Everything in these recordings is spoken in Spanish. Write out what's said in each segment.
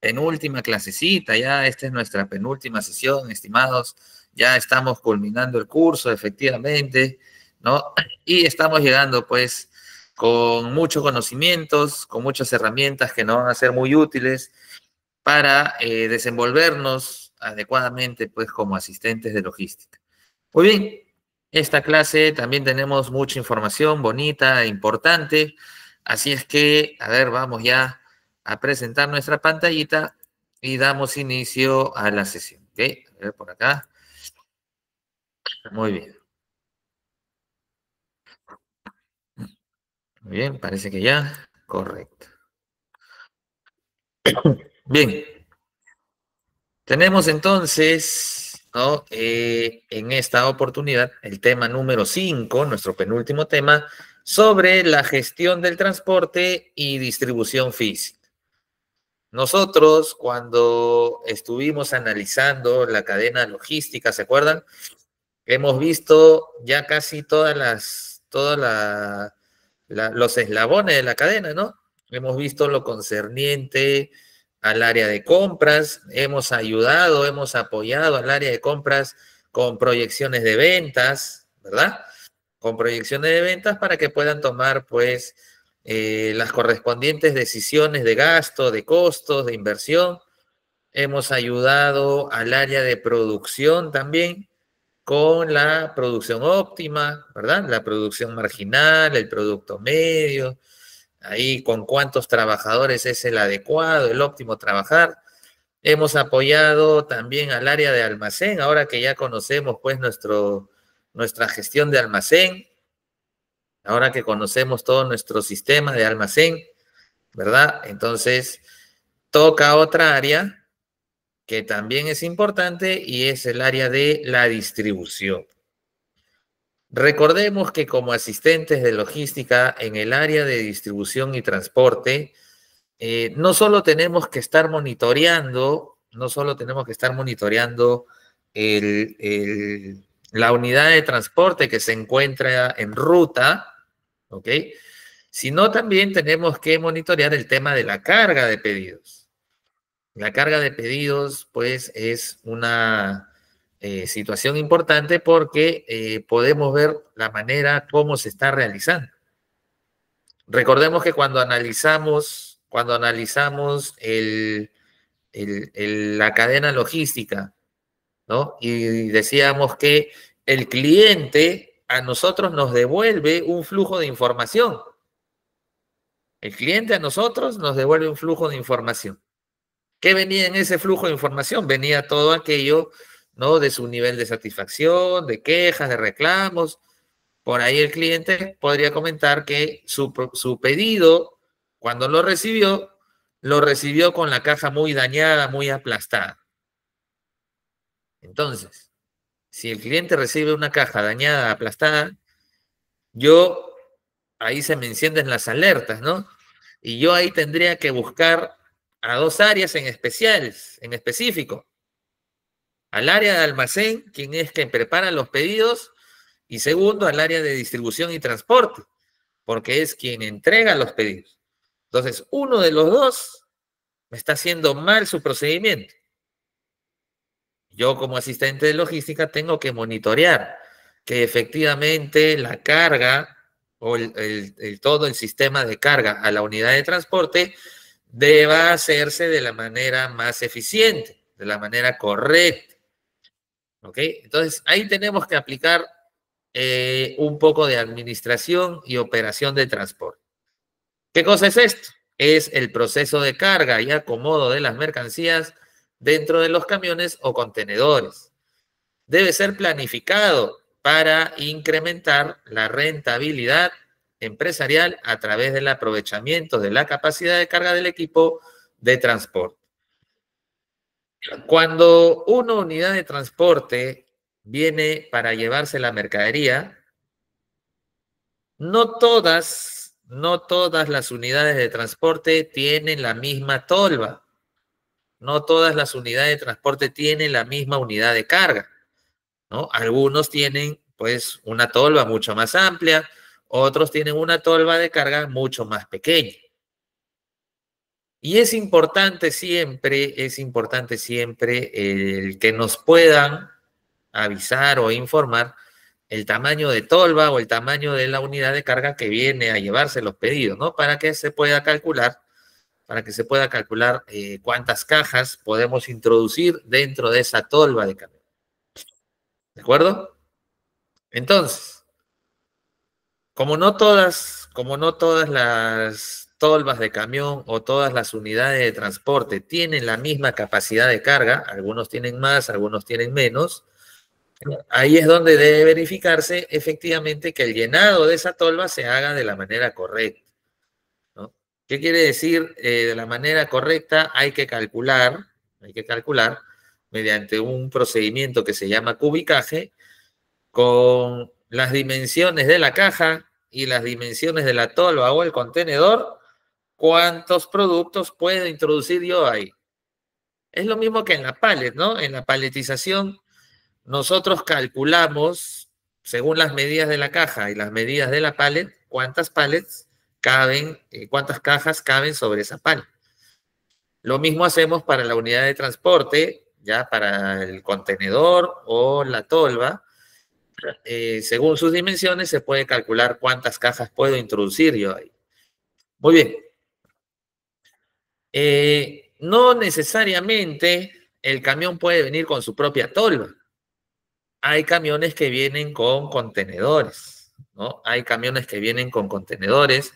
penúltima clasecita, ya esta es nuestra penúltima sesión, estimados, ya estamos culminando el curso, efectivamente, ¿no? Y estamos llegando, pues, con muchos conocimientos, con muchas herramientas que nos van a ser muy útiles para eh, desenvolvernos adecuadamente, pues, como asistentes de logística. Muy bien, esta clase también tenemos mucha información bonita, e importante, así es que, a ver, vamos ya a presentar nuestra pantallita y damos inicio a la sesión. ¿ok? A ver por acá. Muy bien. Muy bien, parece que ya. Correcto. Bien. Tenemos entonces eh, en esta oportunidad el tema número 5, nuestro penúltimo tema, sobre la gestión del transporte y distribución física. Nosotros cuando estuvimos analizando la cadena logística, ¿se acuerdan? Hemos visto ya casi todas las, todas los eslabones de la cadena, ¿no? Hemos visto lo concerniente al área de compras, hemos ayudado, hemos apoyado al área de compras con proyecciones de ventas, ¿verdad? Con proyecciones de ventas para que puedan tomar, pues, eh, las correspondientes decisiones de gasto, de costos, de inversión. Hemos ayudado al área de producción también con la producción óptima, ¿verdad? La producción marginal, el producto medio, ahí con cuántos trabajadores es el adecuado, el óptimo trabajar. Hemos apoyado también al área de almacén, ahora que ya conocemos pues nuestro, nuestra gestión de almacén, ahora que conocemos todo nuestro sistema de almacén, ¿verdad? Entonces, toca otra área que también es importante y es el área de la distribución. Recordemos que como asistentes de logística en el área de distribución y transporte, eh, no solo tenemos que estar monitoreando, no solo tenemos que estar monitoreando la unidad de transporte que se encuentra en ruta, ¿ok? Sino también tenemos que monitorear el tema de la carga de pedidos. La carga de pedidos, pues, es una eh, situación importante porque eh, podemos ver la manera cómo se está realizando. Recordemos que cuando analizamos, cuando analizamos la cadena logística, ¿no? Y decíamos que el cliente a nosotros nos devuelve un flujo de información. El cliente a nosotros nos devuelve un flujo de información. ¿Qué venía en ese flujo de información? Venía todo aquello, ¿no? De su nivel de satisfacción, de quejas, de reclamos. Por ahí el cliente podría comentar que su, su pedido, cuando lo recibió, lo recibió con la caja muy dañada, muy aplastada. Entonces, si el cliente recibe una caja dañada, aplastada, yo ahí se me encienden las alertas, ¿no? Y yo ahí tendría que buscar a dos áreas en especiales, en específico. Al área de almacén, quien es quien prepara los pedidos, y segundo, al área de distribución y transporte, porque es quien entrega los pedidos. Entonces, uno de los dos me está haciendo mal su procedimiento. Yo como asistente de logística tengo que monitorear que efectivamente la carga o todo el sistema de carga a la unidad de transporte deba hacerse de la manera más eficiente, de la manera correcta. ¿Ok? Entonces ahí tenemos que aplicar eh, un poco de administración y operación de transporte. ¿Qué cosa es esto? Es el proceso de carga y acomodo de las mercancías dentro de los camiones o contenedores. Debe ser planificado para incrementar la rentabilidad empresarial a través del aprovechamiento de la capacidad de carga del equipo de transporte. Cuando una unidad de transporte viene para llevarse la mercadería, no todas, no todas las unidades de transporte tienen la misma tolva. No todas las unidades de transporte tienen la misma unidad de carga, ¿no? Algunos tienen, pues, una tolva mucho más amplia, otros tienen una tolva de carga mucho más pequeña. Y es importante siempre, es importante siempre el eh, que nos puedan avisar o informar el tamaño de tolva o el tamaño de la unidad de carga que viene a llevarse los pedidos, ¿no? Para que se pueda calcular para que se pueda calcular eh, cuántas cajas podemos introducir dentro de esa tolva de camión. ¿De acuerdo? Entonces, como no todas, como no todas las tolvas de camión o todas las unidades de transporte tienen la misma capacidad de carga, algunos tienen más, algunos tienen menos, ahí es donde debe verificarse efectivamente que el llenado de esa tolva se haga de la manera correcta. ¿Qué quiere decir? Eh, de la manera correcta hay que calcular, hay que calcular mediante un procedimiento que se llama cubicaje con las dimensiones de la caja y las dimensiones de la tolva o el contenedor, cuántos productos puedo introducir yo ahí. Es lo mismo que en la palet, ¿no? En la paletización nosotros calculamos según las medidas de la caja y las medidas de la palet, cuántas palets, caben, eh, cuántas cajas caben sobre esa pala. Lo mismo hacemos para la unidad de transporte, ya para el contenedor o la tolva. Eh, según sus dimensiones se puede calcular cuántas cajas puedo introducir yo ahí. Muy bien. Eh, no necesariamente el camión puede venir con su propia tolva. Hay camiones que vienen con contenedores, ¿no? Hay camiones que vienen con contenedores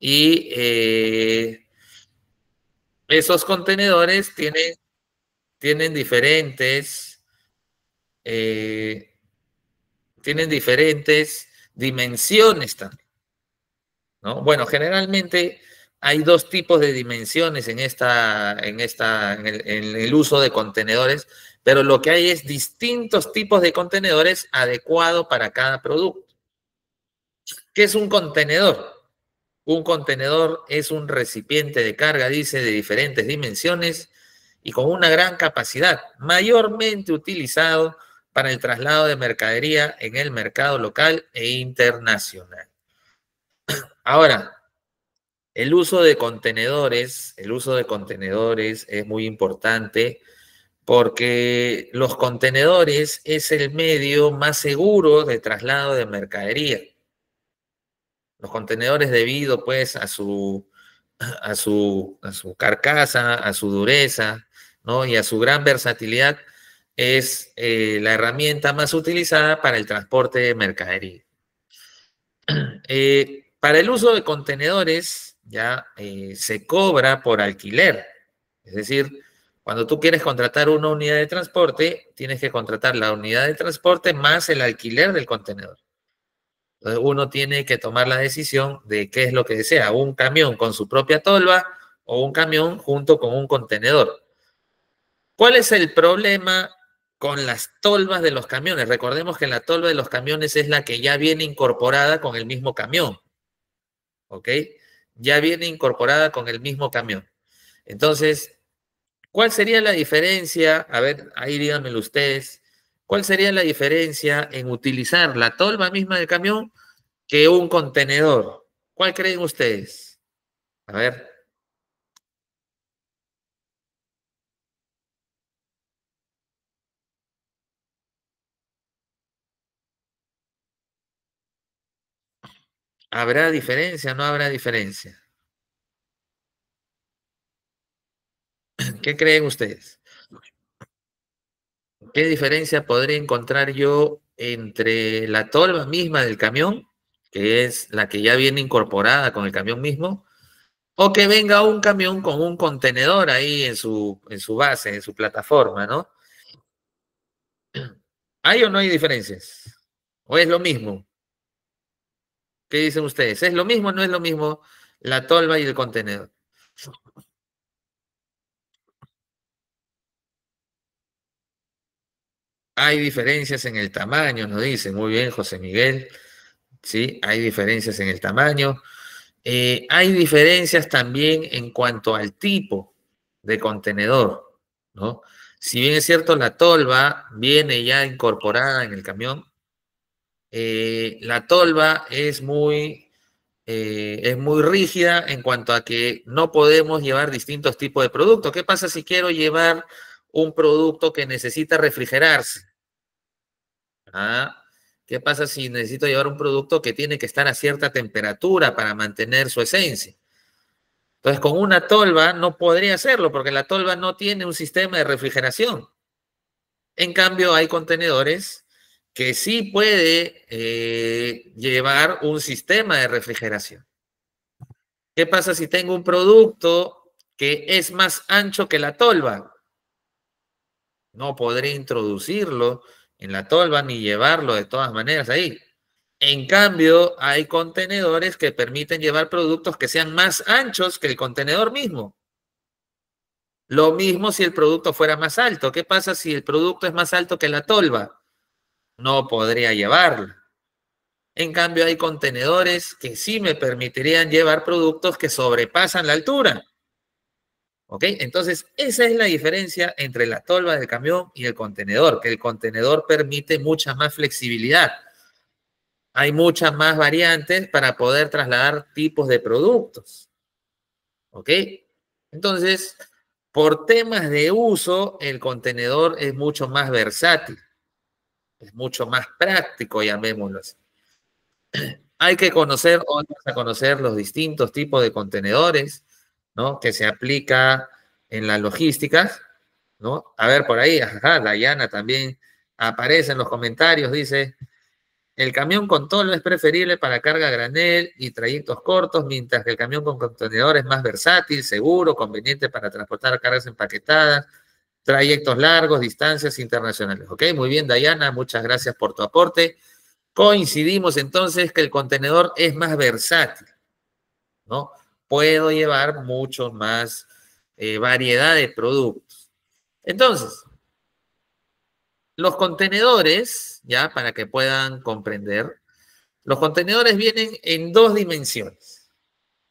y eh, esos contenedores tienen, tienen diferentes, eh, tienen diferentes dimensiones también. ¿no? Bueno, generalmente hay dos tipos de dimensiones en, esta, en, esta, en el, en el uso de contenedores, pero lo que hay es distintos tipos de contenedores adecuados para cada producto. ¿Qué es un contenedor? Un contenedor es un recipiente de carga, dice, de diferentes dimensiones y con una gran capacidad, mayormente utilizado para el traslado de mercadería en el mercado local e internacional. Ahora, el uso de contenedores, el uso de contenedores es muy importante porque los contenedores es el medio más seguro de traslado de mercadería los contenedores debido pues a su, a carcasa, a su dureza ¿no? y a su gran versatilidad, es eh, la herramienta más utilizada para el transporte de mercadería. Eh, para el uso de contenedores ya eh, se cobra por alquiler, es decir, cuando tú quieres contratar una unidad de transporte, tienes que contratar la unidad de transporte más el alquiler del contenedor. Entonces, uno tiene que tomar la decisión de qué es lo que desea, un camión con su propia tolva o un camión junto con un contenedor. ¿Cuál es el problema con las tolvas de los camiones? Recordemos que la tolva de los camiones es la que ya viene incorporada con el mismo camión. ¿Ok? Ya viene incorporada con el mismo camión. Entonces, ¿cuál sería la diferencia? A ver, ahí díganmelo ustedes. ¿Cuál sería la diferencia en utilizar la tolva misma del camión que un contenedor? ¿Cuál creen ustedes? A ver. ¿Habrá diferencia o no habrá diferencia? ¿Qué creen ustedes? ¿Qué diferencia podría encontrar yo entre la tolva misma del camión, que es la que ya viene incorporada con el camión mismo, o que venga un camión con un contenedor ahí en su, en su base, en su plataforma, ¿no? ¿Hay o no hay diferencias? ¿O es lo mismo? ¿Qué dicen ustedes? ¿Es lo mismo o no es lo mismo la tolva y el contenedor? Hay diferencias en el tamaño, nos dice Muy bien, José Miguel. Sí, hay diferencias en el tamaño. Eh, hay diferencias también en cuanto al tipo de contenedor, ¿no? Si bien es cierto, la tolva viene ya incorporada en el camión, eh, la tolva es muy, eh, es muy rígida en cuanto a que no podemos llevar distintos tipos de productos. ¿Qué pasa si quiero llevar un producto que necesita refrigerarse. Ah, ¿Qué pasa si necesito llevar un producto que tiene que estar a cierta temperatura para mantener su esencia? Entonces, con una tolva no podría hacerlo porque la tolva no tiene un sistema de refrigeración. En cambio, hay contenedores que sí puede eh, llevar un sistema de refrigeración. ¿Qué pasa si tengo un producto que es más ancho que la tolva? No podré introducirlo en la tolva ni llevarlo de todas maneras ahí. En cambio, hay contenedores que permiten llevar productos que sean más anchos que el contenedor mismo. Lo mismo si el producto fuera más alto. ¿Qué pasa si el producto es más alto que la tolva? No podría llevarlo. En cambio, hay contenedores que sí me permitirían llevar productos que sobrepasan la altura. Entonces, esa es la diferencia entre la tolva del camión y el contenedor, que el contenedor permite mucha más flexibilidad. Hay muchas más variantes para poder trasladar tipos de productos. ¿Ok? Entonces, por temas de uso, el contenedor es mucho más versátil, es mucho más práctico, llamémoslo así. Hay que conocer o a conocer los distintos tipos de contenedores ¿no? Que se aplica en las logísticas, ¿no? A ver, por ahí, ajá, Dayana también aparece en los comentarios, dice, el camión con todo es preferible para carga granel y trayectos cortos, mientras que el camión con contenedor es más versátil, seguro, conveniente para transportar cargas empaquetadas, trayectos largos, distancias internacionales. Ok, muy bien, Dayana, muchas gracias por tu aporte. Coincidimos entonces que el contenedor es más versátil, ¿no? puedo llevar mucho más eh, variedad de productos. Entonces, los contenedores, ya para que puedan comprender, los contenedores vienen en dos dimensiones,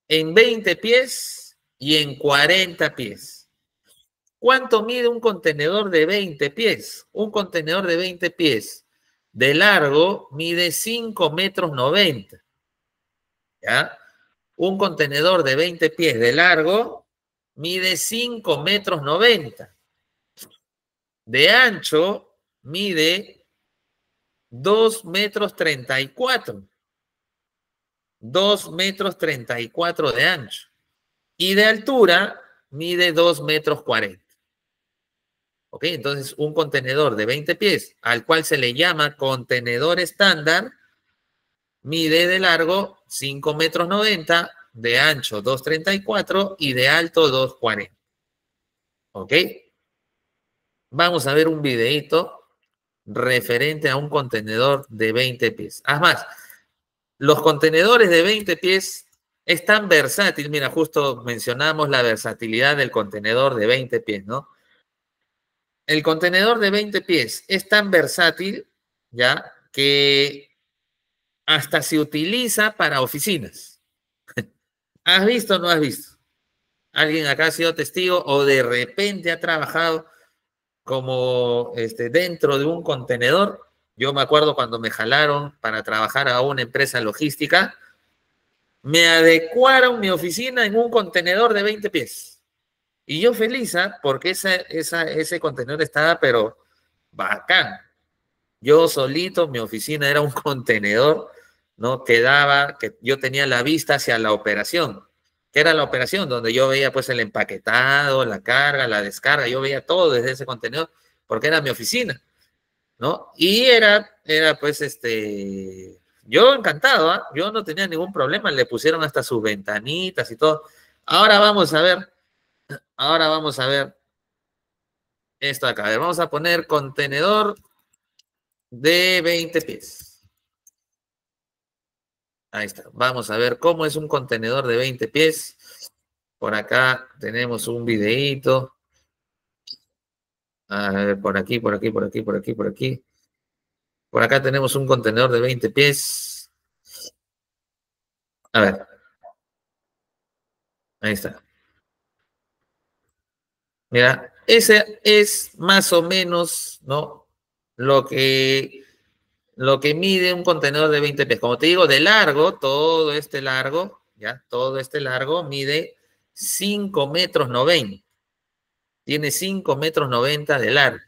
en 20 pies y en 40 pies. ¿Cuánto mide un contenedor de 20 pies? Un contenedor de 20 pies de largo mide 5 metros 90. ¿Ya? un contenedor de 20 pies de largo mide 5 metros 90. De ancho mide 2 metros 34. 2 metros 34 de ancho. Y de altura mide 2 metros 40. ¿Ok? Entonces, un contenedor de 20 pies, al cual se le llama contenedor estándar, mide de largo 5 metros 90, de ancho 2,34 y de alto 2,40. ¿Ok? Vamos a ver un videito referente a un contenedor de 20 pies. Además, los contenedores de 20 pies es tan versátil. Mira, justo mencionamos la versatilidad del contenedor de 20 pies, ¿no? El contenedor de 20 pies es tan versátil, ¿ya? Que hasta se utiliza para oficinas. ¿Has visto o no has visto? ¿Alguien acá ha sido testigo o de repente ha trabajado como este, dentro de un contenedor? Yo me acuerdo cuando me jalaron para trabajar a una empresa logística, me adecuaron mi oficina en un contenedor de 20 pies. Y yo feliz, ¿ah? porque esa, ese contenedor estaba, pero bacán. Yo solito, mi oficina era un contenedor ¿no? quedaba que yo tenía la vista hacia la operación, que era la operación donde yo veía pues el empaquetado, la carga, la descarga, yo veía todo desde ese contenedor, porque era mi oficina, ¿no? Y era, era pues este, yo encantado, ¿ah? yo no tenía ningún problema, le pusieron hasta sus ventanitas y todo. Ahora vamos a ver, ahora vamos a ver esto acá. A ver, vamos a poner contenedor de 20 pies. Ahí está. Vamos a ver cómo es un contenedor de 20 pies. Por acá tenemos un videíto. A ver, por aquí, por aquí, por aquí, por aquí, por aquí. Por acá tenemos un contenedor de 20 pies. A ver. Ahí está. Mira, ese es más o menos, ¿no? Lo que lo que mide un contenedor de 20 pies. Como te digo, de largo, todo este largo, ya, todo este largo mide 5 metros 90. Tiene 5 metros 90 de largo.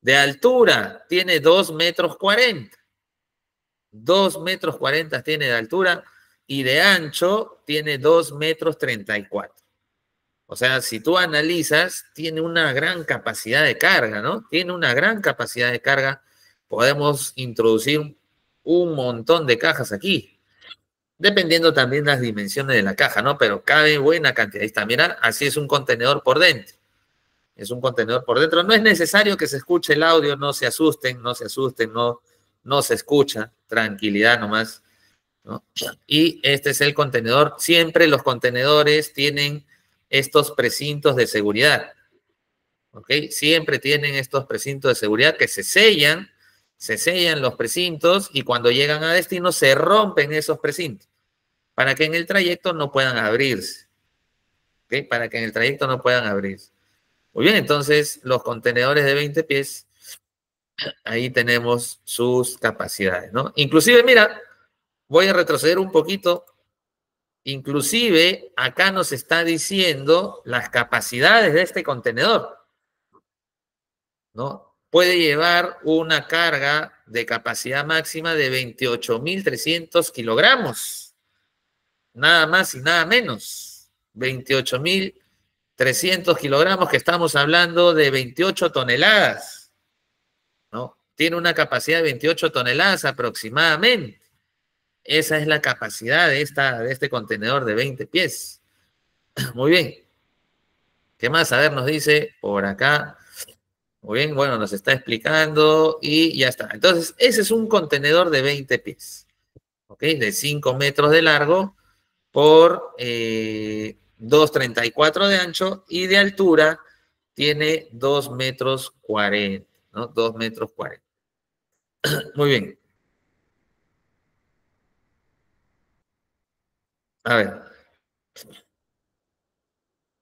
De altura, tiene 2 metros 40. 2 metros 40 tiene de altura y de ancho tiene 2 metros 34. O sea, si tú analizas, tiene una gran capacidad de carga, ¿no? Tiene una gran capacidad de carga podemos introducir un montón de cajas aquí, dependiendo también las dimensiones de la caja, ¿no? Pero cabe buena cantidad. Ahí está, así es un contenedor por dentro. Es un contenedor por dentro. No es necesario que se escuche el audio, no se asusten, no se asusten, no, no se escucha. Tranquilidad nomás. Y este es el contenedor. Siempre los contenedores tienen estos precintos de seguridad. ¿Ok? Siempre tienen estos precintos de seguridad que se sellan se sellan los precintos y cuando llegan a destino se rompen esos precintos para que en el trayecto no puedan abrirse. Para que en el trayecto no puedan abrirse. Muy bien, entonces los contenedores de 20 pies, ahí tenemos sus capacidades, ¿no? Inclusive, mira, voy a retroceder un poquito. Inclusive acá nos está diciendo las capacidades de este contenedor, ¿no? puede llevar una carga de capacidad máxima de 28.300 kilogramos. Nada más y nada menos. 28.300 kilogramos, que estamos hablando de 28 toneladas. ¿no? Tiene una capacidad de 28 toneladas aproximadamente. Esa es la capacidad de, esta, de este contenedor de 20 pies. Muy bien. ¿Qué más? A ver, nos dice por acá. Muy bien, bueno, nos está explicando y ya está. Entonces, ese es un contenedor de 20 pies, ¿ok? De 5 metros de largo por 2,34 eh, de ancho y de altura tiene 2 metros 40, ¿no? 2 metros 40. Muy bien. A ver.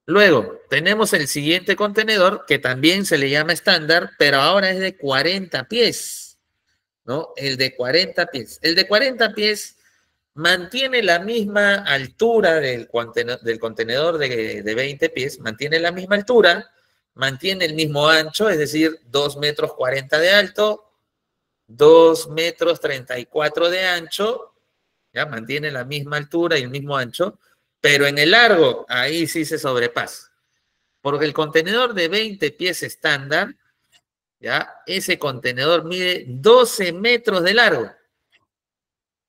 Luego, tenemos el siguiente contenedor que también se le llama estándar, pero ahora es de 40 pies, ¿no? El de 40 pies. El de 40 pies mantiene la misma altura del, del contenedor de, de 20 pies, mantiene la misma altura, mantiene el mismo ancho, es decir, 2 metros 40 de alto, 2 metros 34 de ancho, ya mantiene la misma altura y el mismo ancho, pero en el largo, ahí sí se sobrepasa. Porque el contenedor de 20 pies estándar, ya, ese contenedor mide 12 metros de largo.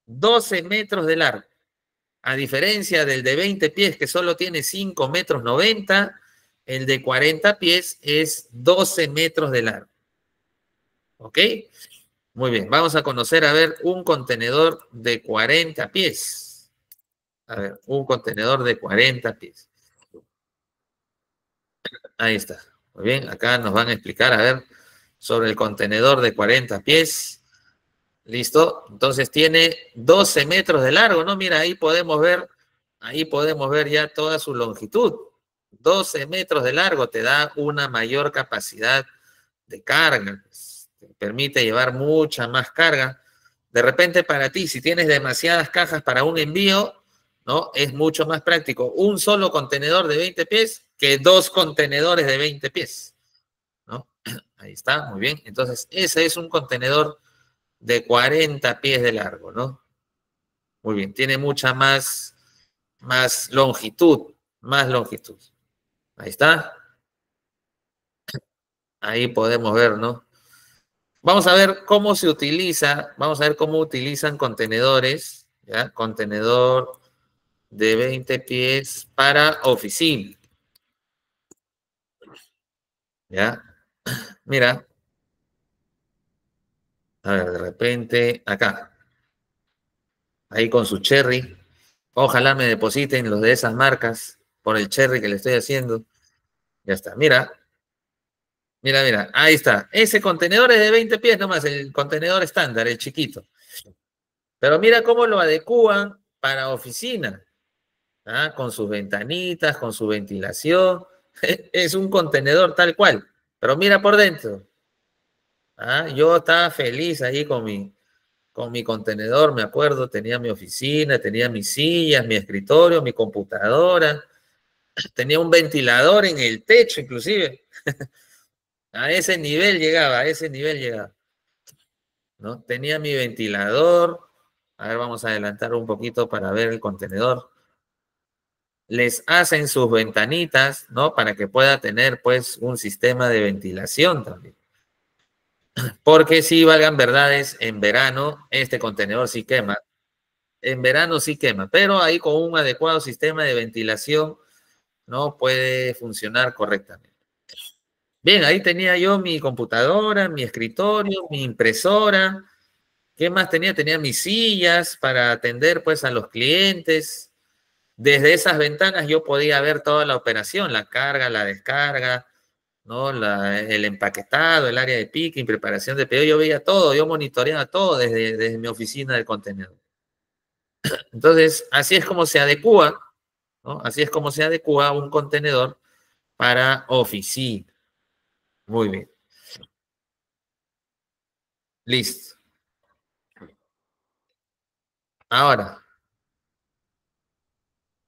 12 metros de largo. A diferencia del de 20 pies, que solo tiene 5 metros 90, el de 40 pies es 12 metros de largo. ¿Ok? Muy bien, vamos a conocer, a ver, un contenedor de 40 pies. A ver, un contenedor de 40 pies. Ahí está. Muy bien, acá nos van a explicar, a ver, sobre el contenedor de 40 pies. Listo. Entonces tiene 12 metros de largo, ¿no? Mira, ahí podemos ver, ahí podemos ver ya toda su longitud. 12 metros de largo te da una mayor capacidad de carga. Te este, permite llevar mucha más carga. De repente para ti, si tienes demasiadas cajas para un envío, ¿no? Es mucho más práctico un solo contenedor de 20 pies que dos contenedores de 20 pies, ¿no? Ahí está, muy bien. Entonces, ese es un contenedor de 40 pies de largo, ¿no? Muy bien, tiene mucha más, más longitud, más longitud. Ahí está. Ahí podemos ver, ¿no? Vamos a ver cómo se utiliza, vamos a ver cómo utilizan contenedores, ¿ya? Contenedor de 20 pies para oficina. ¿Ya? Mira. A ver, de repente, acá. Ahí con su cherry. Ojalá me depositen los de esas marcas por el cherry que le estoy haciendo. Ya está, mira. Mira, mira, ahí está. Ese contenedor es de 20 pies nomás, el contenedor estándar, el chiquito. Pero mira cómo lo adecúan para oficina. ¿ah? con sus ventanitas, con su ventilación. es un contenedor tal cual, pero mira por dentro. ¿Ah? Yo estaba feliz ahí con mi, con mi contenedor, me acuerdo, tenía mi oficina, tenía mis sillas, mi escritorio, mi computadora, tenía un ventilador en el techo inclusive. a ese nivel llegaba, a ese nivel llegaba. ¿No? Tenía mi ventilador. A ver, vamos a adelantar un poquito para ver el contenedor les hacen sus ventanitas, ¿no? Para que pueda tener pues un sistema de ventilación también. Porque si valgan verdades, en verano este contenedor sí quema. En verano sí quema, pero ahí con un adecuado sistema de ventilación no puede funcionar correctamente. Bien, ahí tenía yo mi computadora, mi escritorio, mi impresora. ¿Qué más tenía? Tenía mis sillas para atender pues a los clientes. Desde esas ventanas yo podía ver toda la operación, la carga, la descarga, ¿no? el empaquetado, el área de picking, preparación de pedidos. yo veía todo, yo monitoreaba todo desde, mi oficina del contenedor. Entonces, así es como se adecúa, Así es como se adecua un contenedor para oficina. Muy bien. Listo. Ahora,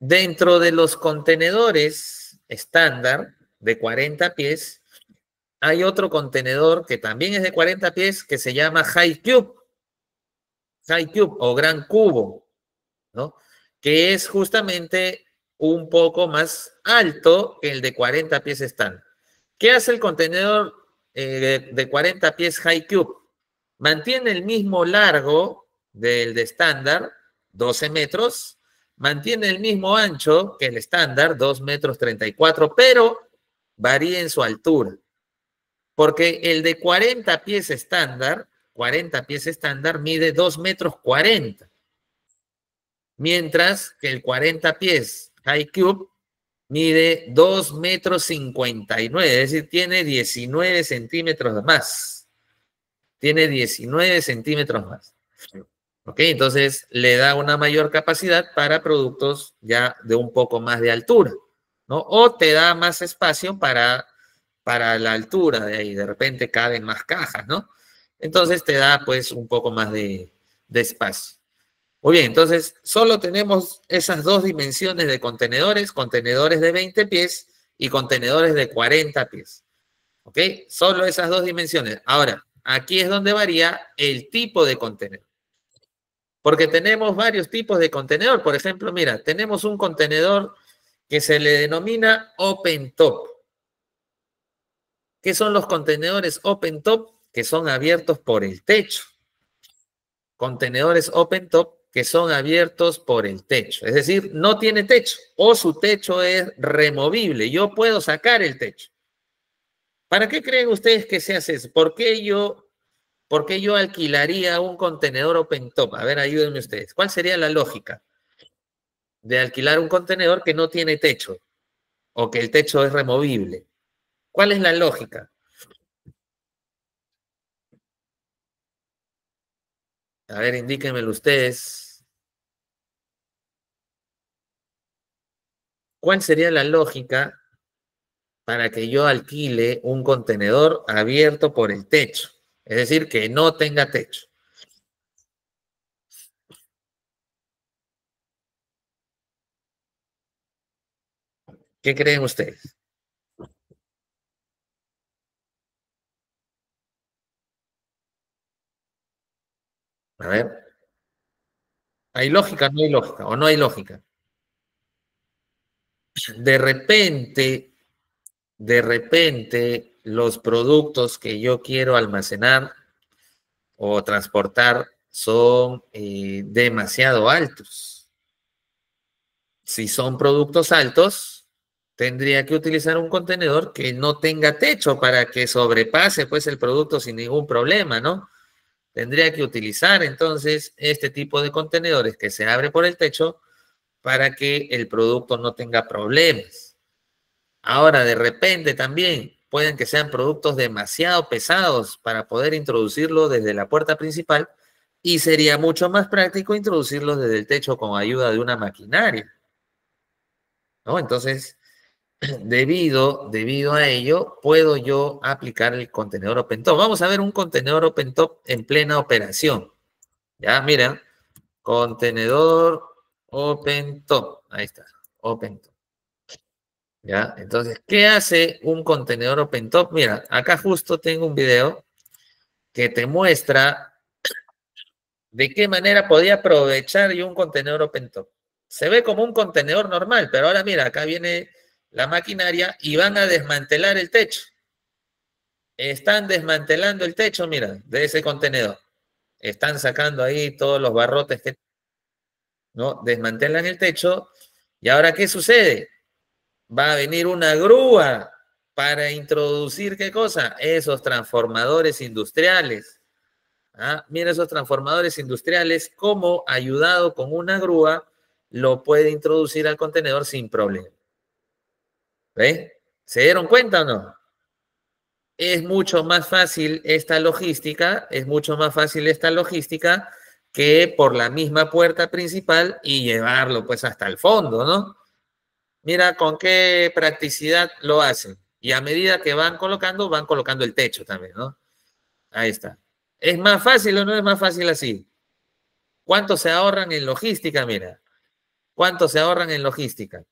Dentro de los contenedores estándar de 40 pies, hay otro contenedor que también es de 40 pies que se llama High Cube, High Cube o Gran Cubo, ¿no? Que es justamente un poco más alto que el de 40 pies estándar. ¿Qué hace el contenedor eh, de 40 pies High Cube? Mantiene el mismo largo del de estándar, 12 metros, mantiene el mismo ancho que el estándar, 2 metros 34, pero varía en su altura. Porque el de 40 pies estándar, 40 pies estándar, mide 2 metros 40. Mientras que el 40 pies High Cube mide 2 metros 59, es decir, tiene 19 centímetros más. Tiene 19 centímetros más. ¿Ok? Entonces le da una mayor capacidad para productos ya de un poco más de altura, ¿no? O te da más espacio para, para la altura de ahí. De repente caben más cajas, ¿no? Entonces te da pues un poco más de, de espacio. Muy bien, entonces solo tenemos esas dos dimensiones de contenedores, contenedores de 20 pies y contenedores de 40 pies. ¿Ok? Solo esas dos dimensiones. Ahora, aquí es donde varía el tipo de contenedor porque tenemos varios tipos de contenedor. Por ejemplo, mira, tenemos un contenedor que se le denomina Open Top. ¿Qué son los contenedores Open Top? Que son abiertos por el techo. Contenedores Open Top que son abiertos por el techo. Es decir, no tiene techo o su techo es removible. Yo puedo sacar el techo. ¿Para qué creen ustedes que se hace eso? ¿Por qué yo ¿Por qué yo alquilaría un contenedor open top? A ver, ayúdenme ustedes. ¿Cuál sería la lógica de alquilar un contenedor que no tiene techo o que el techo es removible? ¿Cuál es la lógica? A ver, indíquenmelo ustedes. ¿Cuál sería la lógica para que yo alquile un contenedor abierto por el techo? es decir, que no tenga techo. ¿Qué creen ustedes? A ver. ¿Hay lógica? No hay lógica. ¿O no hay lógica? De repente, de repente, los productos que yo quiero almacenar o transportar son eh, demasiado altos. Si son productos altos, tendría que utilizar un contenedor que no tenga techo para que sobrepase pues el producto sin ningún problema, ¿no? Tendría que utilizar entonces este tipo de contenedores que se abre por el techo para que el producto no tenga problemas. Ahora, de repente también, Pueden que sean productos demasiado pesados para poder introducirlo desde la puerta principal y sería mucho más práctico introducirlos desde el techo con ayuda de una maquinaria. ¿No? Entonces, debido, debido a ello, puedo yo aplicar el contenedor open top. Vamos a ver un contenedor open top en plena operación. Ya, mira, contenedor open top. Ahí está, open top. ¿Ya? Entonces, ¿qué hace un contenedor OpenTop? Mira, acá justo tengo un video que te muestra de qué manera podía aprovechar yo un contenedor OpenTop. Se ve como un contenedor normal, pero ahora mira, acá viene la maquinaria y van a desmantelar el techo. Están desmantelando el techo, mira, de ese contenedor. Están sacando ahí todos los barrotes que... ¿No? Desmantelan el techo. ¿Y ahora qué sucede? va a venir una grúa para introducir qué cosa? Esos transformadores industriales. ¿Ah? Mira esos transformadores industriales, cómo ayudado con una grúa lo puede introducir al contenedor sin problema. ¿Ve? ¿Se dieron cuenta o no? Es mucho más fácil esta logística, es mucho más fácil esta logística que por la misma puerta principal y llevarlo pues hasta el fondo, ¿no? mira con qué practicidad lo hacen. Y a medida que van colocando, van colocando el techo también, ¿no? Ahí está. ¿Es más fácil o no es más fácil así? ¿Cuánto se ahorran en logística? Mira, ¿cuánto se ahorran en logística?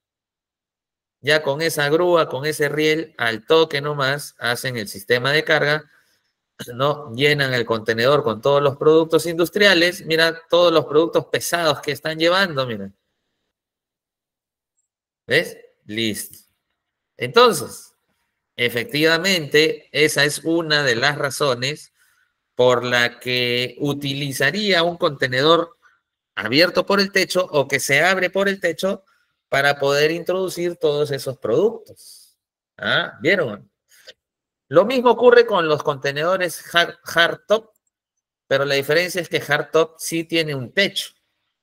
Ya con esa grúa, con ese riel, al toque nomás, hacen el sistema de carga, ¿no? Llenan el contenedor con todos los productos industriales, mira todos los productos pesados que están llevando, mira. ¿Ves? Listo. Entonces, efectivamente, esa es una de las razones por la que utilizaría un contenedor abierto por el techo o que se abre por el techo para poder introducir todos esos productos. ¿Ah? ¿Vieron? Lo mismo ocurre con los contenedores hard, hardtop, pero la diferencia es que hardtop sí tiene un techo,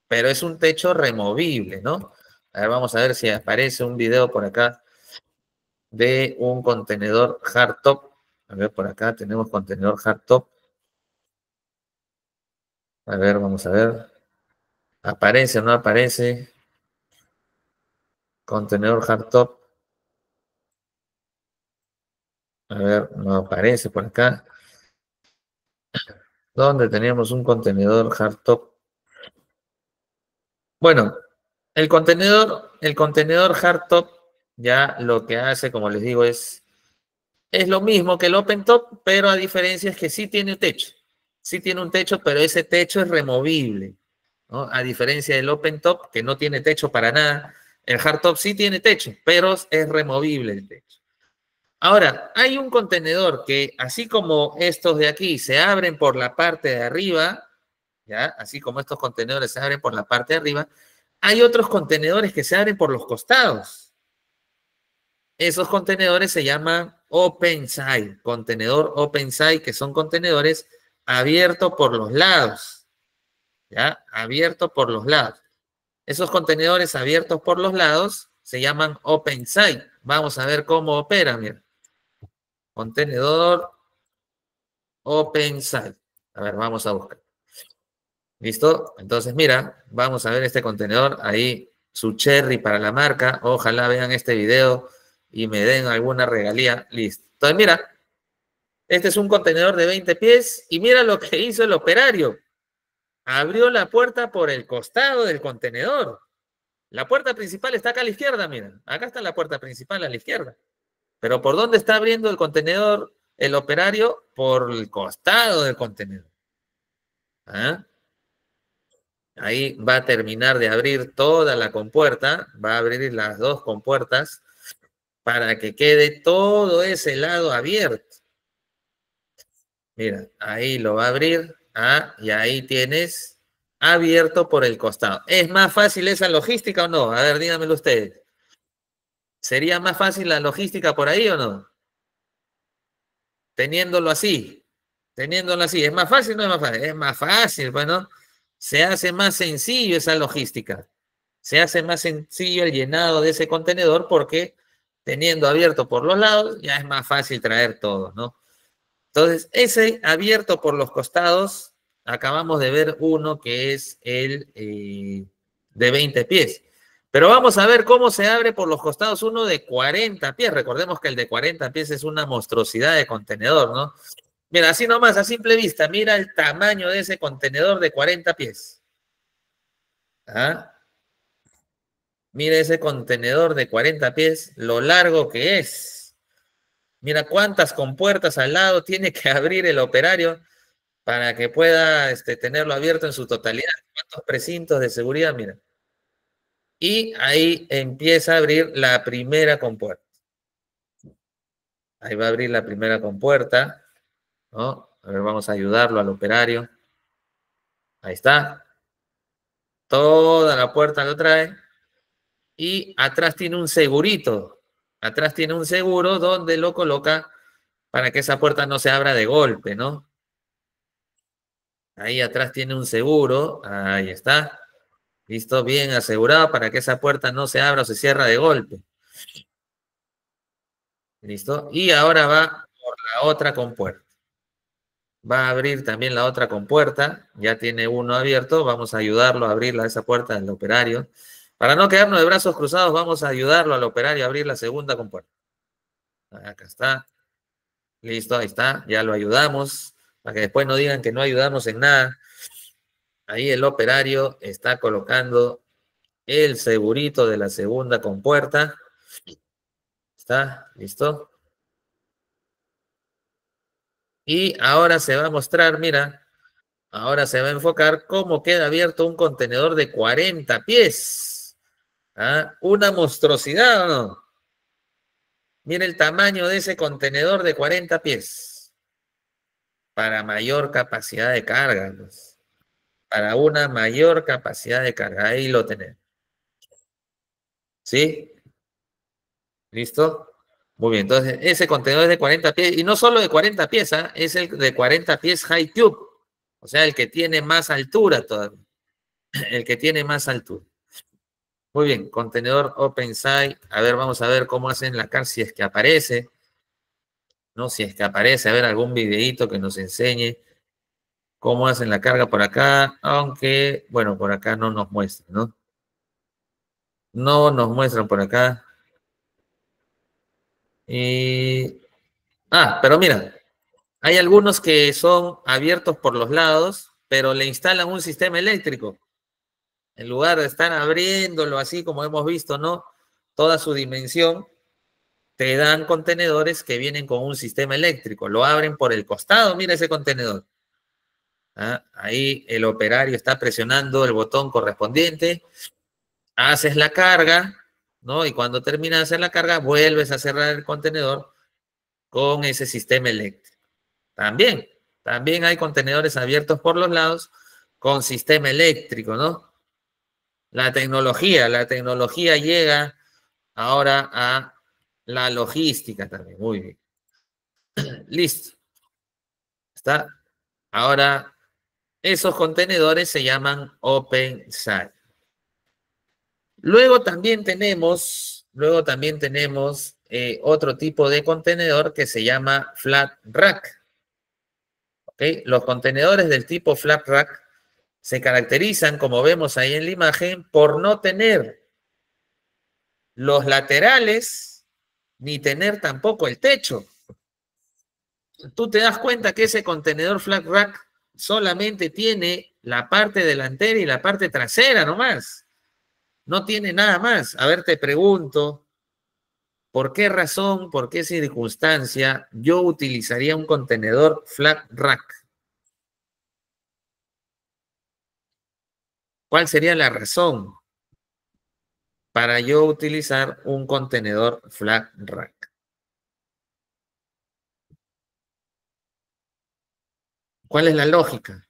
pero es un techo removible, ¿no? A ver, vamos a ver si aparece un video por acá de un contenedor hardtop. A ver, por acá tenemos contenedor hardtop. A ver, vamos a ver. ¿Aparece o no aparece? Contenedor hardtop. A ver, no aparece por acá. ¿Dónde teníamos un contenedor hardtop? Bueno, el contenedor, el contenedor hardtop ya lo que hace, como les digo, es, es lo mismo que el open top, pero a diferencia es que sí tiene un techo. Sí tiene un techo, pero ese techo es removible. A diferencia del open top, que no tiene techo para nada, el hardtop sí tiene techo, pero es removible el techo. Ahora, hay un contenedor que, así como estos de aquí, se abren por la parte de arriba, ¿ya? así como estos contenedores se abren por la parte de arriba, hay otros contenedores que se abren por los costados. Esos contenedores se llaman open side, contenedor open side, que son contenedores abiertos por los lados. ¿Ya? Abierto por los lados. Esos contenedores abiertos por los lados se llaman open side. Vamos a ver cómo operan. Contenedor open side. A ver, vamos a buscar. ¿Listo? Entonces, mira, vamos a ver este contenedor. Ahí su cherry para la marca. Ojalá vean este video y me den alguna regalía. Listo. Entonces, mira, este es un contenedor de 20 pies y mira lo que hizo el operario. Abrió la puerta por el costado del contenedor. La puerta principal está acá a la izquierda, miren. Acá está la puerta principal a la izquierda. Pero ¿por dónde está abriendo el contenedor el operario? Por el costado del contenedor. ¿Ah? Ahí va a terminar de abrir toda la compuerta, va a abrir las dos compuertas para que quede todo ese lado abierto. Mira, ahí lo va a abrir, ah, y ahí tienes abierto por el costado. ¿Es más fácil esa logística o no? A ver, díganmelo ustedes. ¿Sería más fácil la logística por ahí o no? Teniéndolo así, teniéndolo así. ¿Es más fácil o no es más fácil? Es más fácil, bueno. Pues, se hace más sencillo esa logística, se hace más sencillo el llenado de ese contenedor porque teniendo abierto por los lados ya es más fácil traer todo, ¿no? Entonces, ese abierto por los costados, acabamos de ver uno que es el eh, de 20 pies. Pero vamos a ver cómo se abre por los costados uno de 40 pies. Recordemos que el de 40 pies es una monstruosidad de contenedor, ¿no? Mira, así nomás, a simple vista, mira el tamaño de ese contenedor de 40 pies. ¿Ah? Mira ese contenedor de 40 pies, lo largo que es. Mira cuántas compuertas al lado tiene que abrir el operario para que pueda este, tenerlo abierto en su totalidad. ¿Cuántos precintos de seguridad? Mira. Y ahí empieza a abrir la primera compuerta. Ahí va a abrir la primera compuerta. A ver, vamos a ayudarlo al operario. Ahí está. Toda la puerta lo trae. Y atrás tiene un segurito. Atrás tiene un seguro donde lo coloca para que esa puerta no se abra de golpe, ¿no? Ahí atrás tiene un seguro. Ahí está. Listo, bien asegurado para que esa puerta no se abra o se cierra de golpe. Listo. Y ahora va por la otra compuerta va a abrir también la otra compuerta, ya tiene uno abierto, vamos a ayudarlo a abrir esa puerta del operario. Para no quedarnos de brazos cruzados, vamos a ayudarlo al operario a abrir la segunda compuerta. Acá está. Listo, ahí está. Ya lo ayudamos. Para que después no digan que no ayudamos en nada. Ahí el operario está colocando el segurito de la segunda compuerta. Está, listo. Y ahora se va a mostrar, mira, ahora se va a enfocar cómo queda abierto un contenedor de 40 pies. ¿Ah? Una monstruosidad, no? Mira el tamaño de ese contenedor de 40 pies. Para mayor capacidad de carga. Pues. Para una mayor capacidad de carga. Ahí lo tenemos. ¿Sí? ¿Listo? Muy bien, entonces ese contenedor es de 40 pies y no solo de 40 piezas, ¿ah? es el de 40 pies high cube, o sea, el que tiene más altura todavía, el que tiene más altura. Muy bien, contenedor side, a ver, vamos a ver cómo hacen la carga, si es que aparece, ¿no? Si es que aparece, a ver algún videito que nos enseñe cómo hacen la carga por acá, aunque, bueno, por acá no nos muestra, ¿no? No nos muestran por acá. Eh, ah, pero mira, hay algunos que son abiertos por los lados, pero le instalan un sistema eléctrico. En lugar de estar abriéndolo así como hemos visto, ¿no? Toda su dimensión, te dan contenedores que vienen con un sistema eléctrico. Lo abren por el costado, mira ese contenedor. Ah, ahí el operario está presionando el botón correspondiente, haces la carga, ¿no? Y cuando termina de hacer la carga, vuelves a cerrar el contenedor con ese sistema eléctrico. También, también hay contenedores abiertos por los lados con sistema eléctrico, ¿no? La tecnología, la tecnología llega ahora a la logística también. Muy bien. Listo. Está. Ahora, esos contenedores se llaman open side. Luego también tenemos, luego también tenemos eh, otro tipo de contenedor que se llama flat rack. Los contenedores del tipo flat rack se caracterizan, como vemos ahí en la imagen, por no tener los laterales ni tener tampoco el techo. Tú te das cuenta que ese contenedor flat rack solamente tiene la parte delantera y la parte trasera nomás. No tiene nada más. A ver, te pregunto, ¿por qué razón, por qué circunstancia yo utilizaría un contenedor flat rack? ¿Cuál sería la razón para yo utilizar un contenedor flat rack? ¿Cuál es la lógica?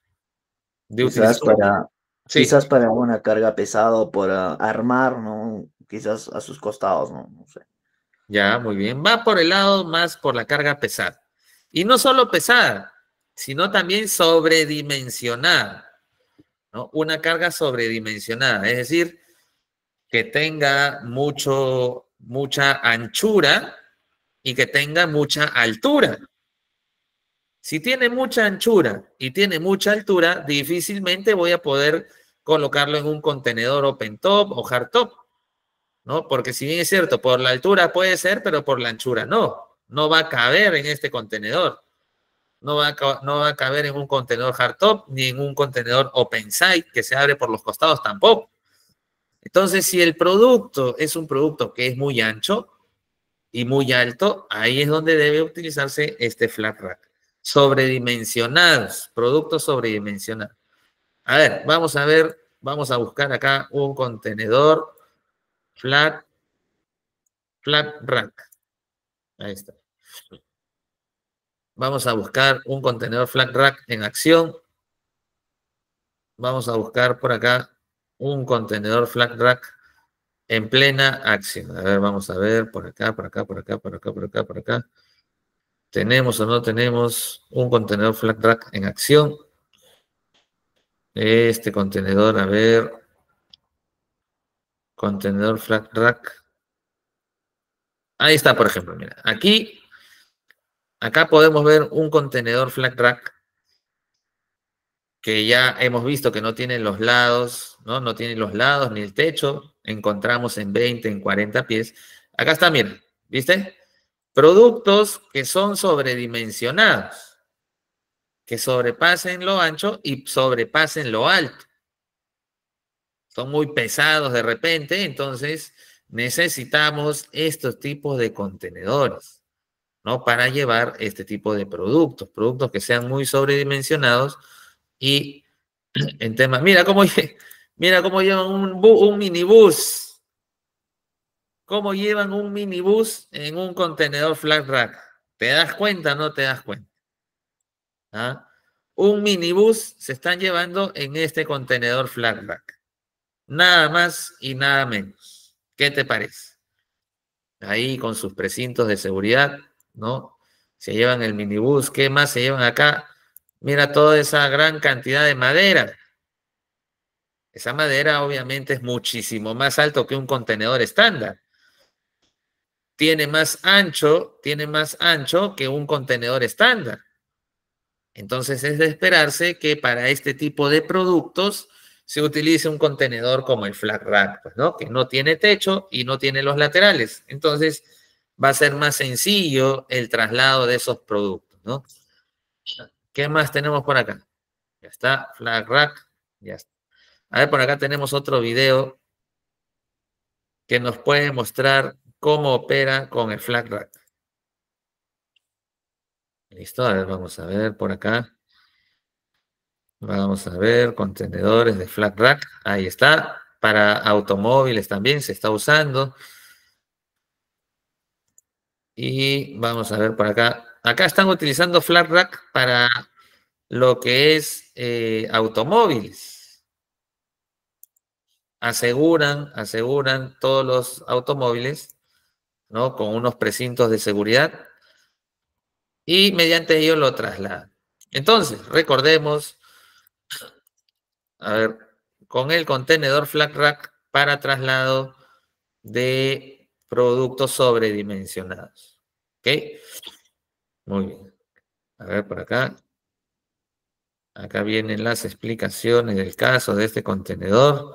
De utilizar para Quizás para una carga pesada o por ah, armar, ¿no? Quizás a sus costados, ¿no? No sé. Ya, muy bien. Va por el lado más por la carga pesada. Y no solo pesada, sino también sobredimensionada. ¿no? Una carga sobredimensionada, es decir, que tenga mucho, mucha anchura y que tenga mucha altura. Si tiene mucha anchura y tiene mucha altura, difícilmente voy a poder colocarlo en un contenedor open top o hard top, ¿no? Porque si bien es cierto, por la altura puede ser, pero por la anchura no, no va a caber en este contenedor. No va, a, no va a caber en un contenedor hard top ni en un contenedor open side que se abre por los costados tampoco. Entonces, si el producto es un producto que es muy ancho y muy alto, ahí es donde debe utilizarse este flat rack. Sobredimensionados, productos sobredimensionados. A ver, vamos a ver, vamos a buscar acá un contenedor flat, flat rack. Ahí está. Vamos a buscar un contenedor flat rack en acción. Vamos a buscar por acá un contenedor flat rack en plena acción. A ver, vamos a ver por acá, por acá, por acá, por acá, por acá, por acá. ¿Tenemos o no tenemos un contenedor flat rack en acción? Este contenedor, a ver. Contenedor flat rack. Ahí está, por ejemplo, mira. Aquí, acá podemos ver un contenedor flat rack que ya hemos visto que no tiene los lados, ¿no? No tiene los lados ni el techo. Encontramos en 20, en 40 pies. Acá está, mira, ¿viste? Productos que son sobredimensionados que sobrepasen lo ancho y sobrepasen lo alto. Son muy pesados de repente, entonces necesitamos estos tipos de contenedores, ¿no? Para llevar este tipo de productos, productos que sean muy sobredimensionados y en temas, mira cómo, mira cómo llevan un, un minibús, cómo llevan un minibús en un contenedor flat rack. ¿Te das cuenta o no te das cuenta? ¿ah? Un minibús se están llevando en este contenedor flatback, Nada más y nada menos. ¿Qué te parece? Ahí con sus precintos de seguridad, ¿no? Se llevan el minibús, ¿qué más se llevan acá? Mira toda esa gran cantidad de madera. Esa madera obviamente es muchísimo más alto que un contenedor estándar. Tiene más ancho, tiene más ancho que un contenedor estándar. Entonces es de esperarse que para este tipo de productos se utilice un contenedor como el flat rack, pues, ¿no? que no tiene techo y no tiene los laterales. Entonces va a ser más sencillo el traslado de esos productos. ¿Qué más tenemos por acá? Ya está, flat rack. Ya está. A ver, por acá tenemos otro video que nos puede mostrar cómo opera con el flat rack. Listo, a ver, vamos a ver por acá. Vamos a ver, contenedores de flat rack. Ahí está. Para automóviles también se está usando. Y vamos a ver por acá. Acá están utilizando flat rack para lo que es eh, automóviles. Aseguran, aseguran todos los automóviles, ¿no? Con unos precintos de seguridad y mediante ello lo traslada. Entonces, recordemos, a ver, con el contenedor flat para traslado de productos sobredimensionados. ¿Ok? Muy bien. A ver, por acá. Acá vienen las explicaciones del caso de este contenedor.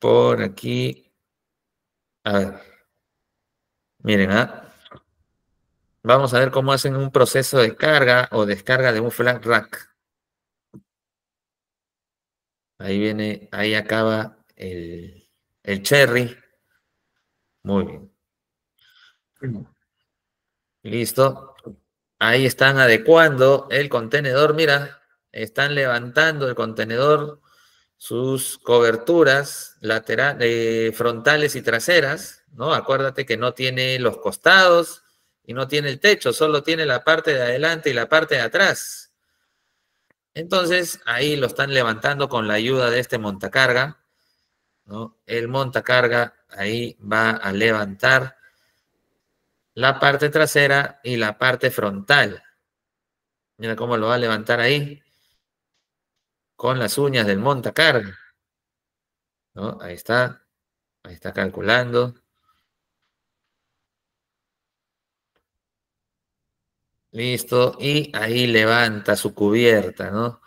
Por aquí. A ver. Miren, ¿ah? Vamos a ver cómo hacen un proceso de carga o descarga de un flat rack. Ahí viene, ahí acaba el, cherry. Muy bien. Listo. Ahí están adecuando el contenedor. Mira, están levantando el contenedor, sus coberturas laterales, eh, frontales y traseras. ¿no? Acuérdate que no tiene los costados, y no tiene el techo, solo tiene la parte de adelante y la parte de atrás. Entonces ahí lo están levantando con la ayuda de este montacarga. El montacarga ahí va a levantar la parte trasera y la parte frontal. Mira cómo lo va a levantar ahí con las uñas del montacarga. Ahí está, ahí está calculando. Listo, y ahí levanta su cubierta, ¿no?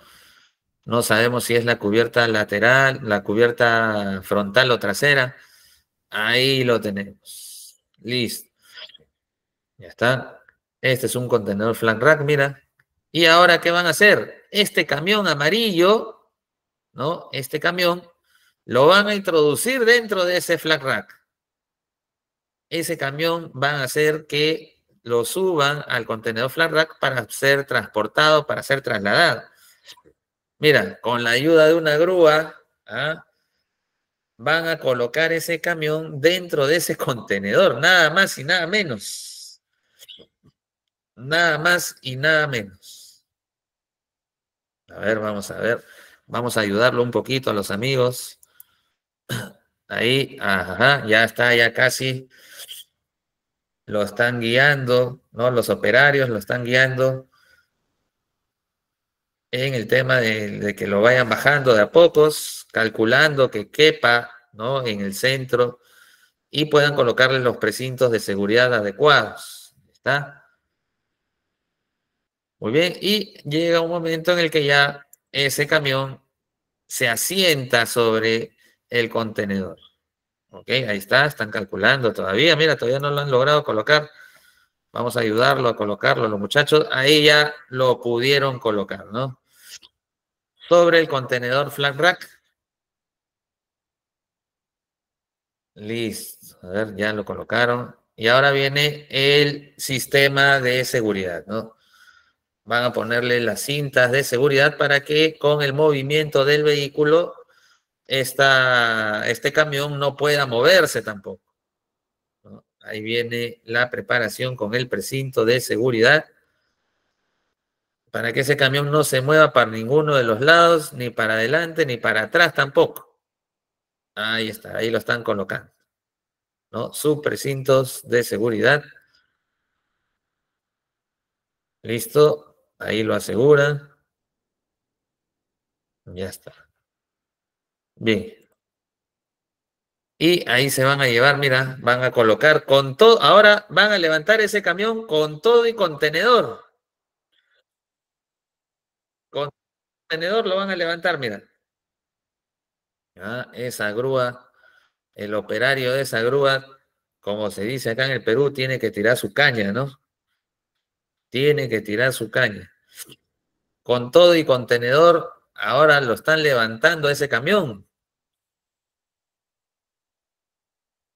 No sabemos si es la cubierta lateral, la cubierta frontal o trasera. Ahí lo tenemos. Listo. Ya está. Este es un contenedor flat rack, mira. Y ahora, ¿qué van a hacer? Este camión amarillo, ¿no? Este camión, lo van a introducir dentro de ese flat rack. Ese camión van a hacer que lo suban al contenedor flat para ser transportado, para ser trasladado. Mira, con la ayuda de una grúa, ¿ah? van a colocar ese camión dentro de ese contenedor, nada más y nada menos. Nada más y nada menos. A ver, vamos a ver. Vamos a ayudarlo un poquito a los amigos. Ahí, ajá, ya está, ya casi lo están guiando, ¿no? Los operarios lo están guiando en el tema de, que lo vayan bajando de a pocos, calculando que quepa, ¿no? En el centro y puedan colocarle los precintos de seguridad adecuados, ¿está? Muy bien, y llega un momento en el que ya ese camión se asienta sobre el contenedor. Ok, ahí está, están calculando todavía. Mira, todavía no lo han logrado colocar. Vamos a ayudarlo a colocarlo. Los muchachos ahí ya lo pudieron colocar, ¿no? Sobre el contenedor flat rack. Listo. A ver, ya lo colocaron. Y ahora viene el sistema de seguridad, ¿no? Van a ponerle las cintas de seguridad para que con el movimiento del vehículo esta, este camión no pueda moverse tampoco. Ahí viene la preparación con el precinto de seguridad para que ese camión no se mueva para ninguno de los lados, ni para adelante, ni para atrás tampoco. Ahí está, ahí lo están colocando. ¿no? Sus precintos de seguridad. Listo, ahí lo aseguran Ya está. Bien. Y ahí se van a llevar, mira, van a colocar con todo, ahora van a levantar ese camión con todo y contenedor. Con contenedor lo van a levantar, mira. esa grúa, el operario de esa grúa, como se dice acá en el Perú, tiene que tirar su caña, ¿no? Tiene que tirar su caña. Con todo y contenedor Ahora lo están levantando ese camión.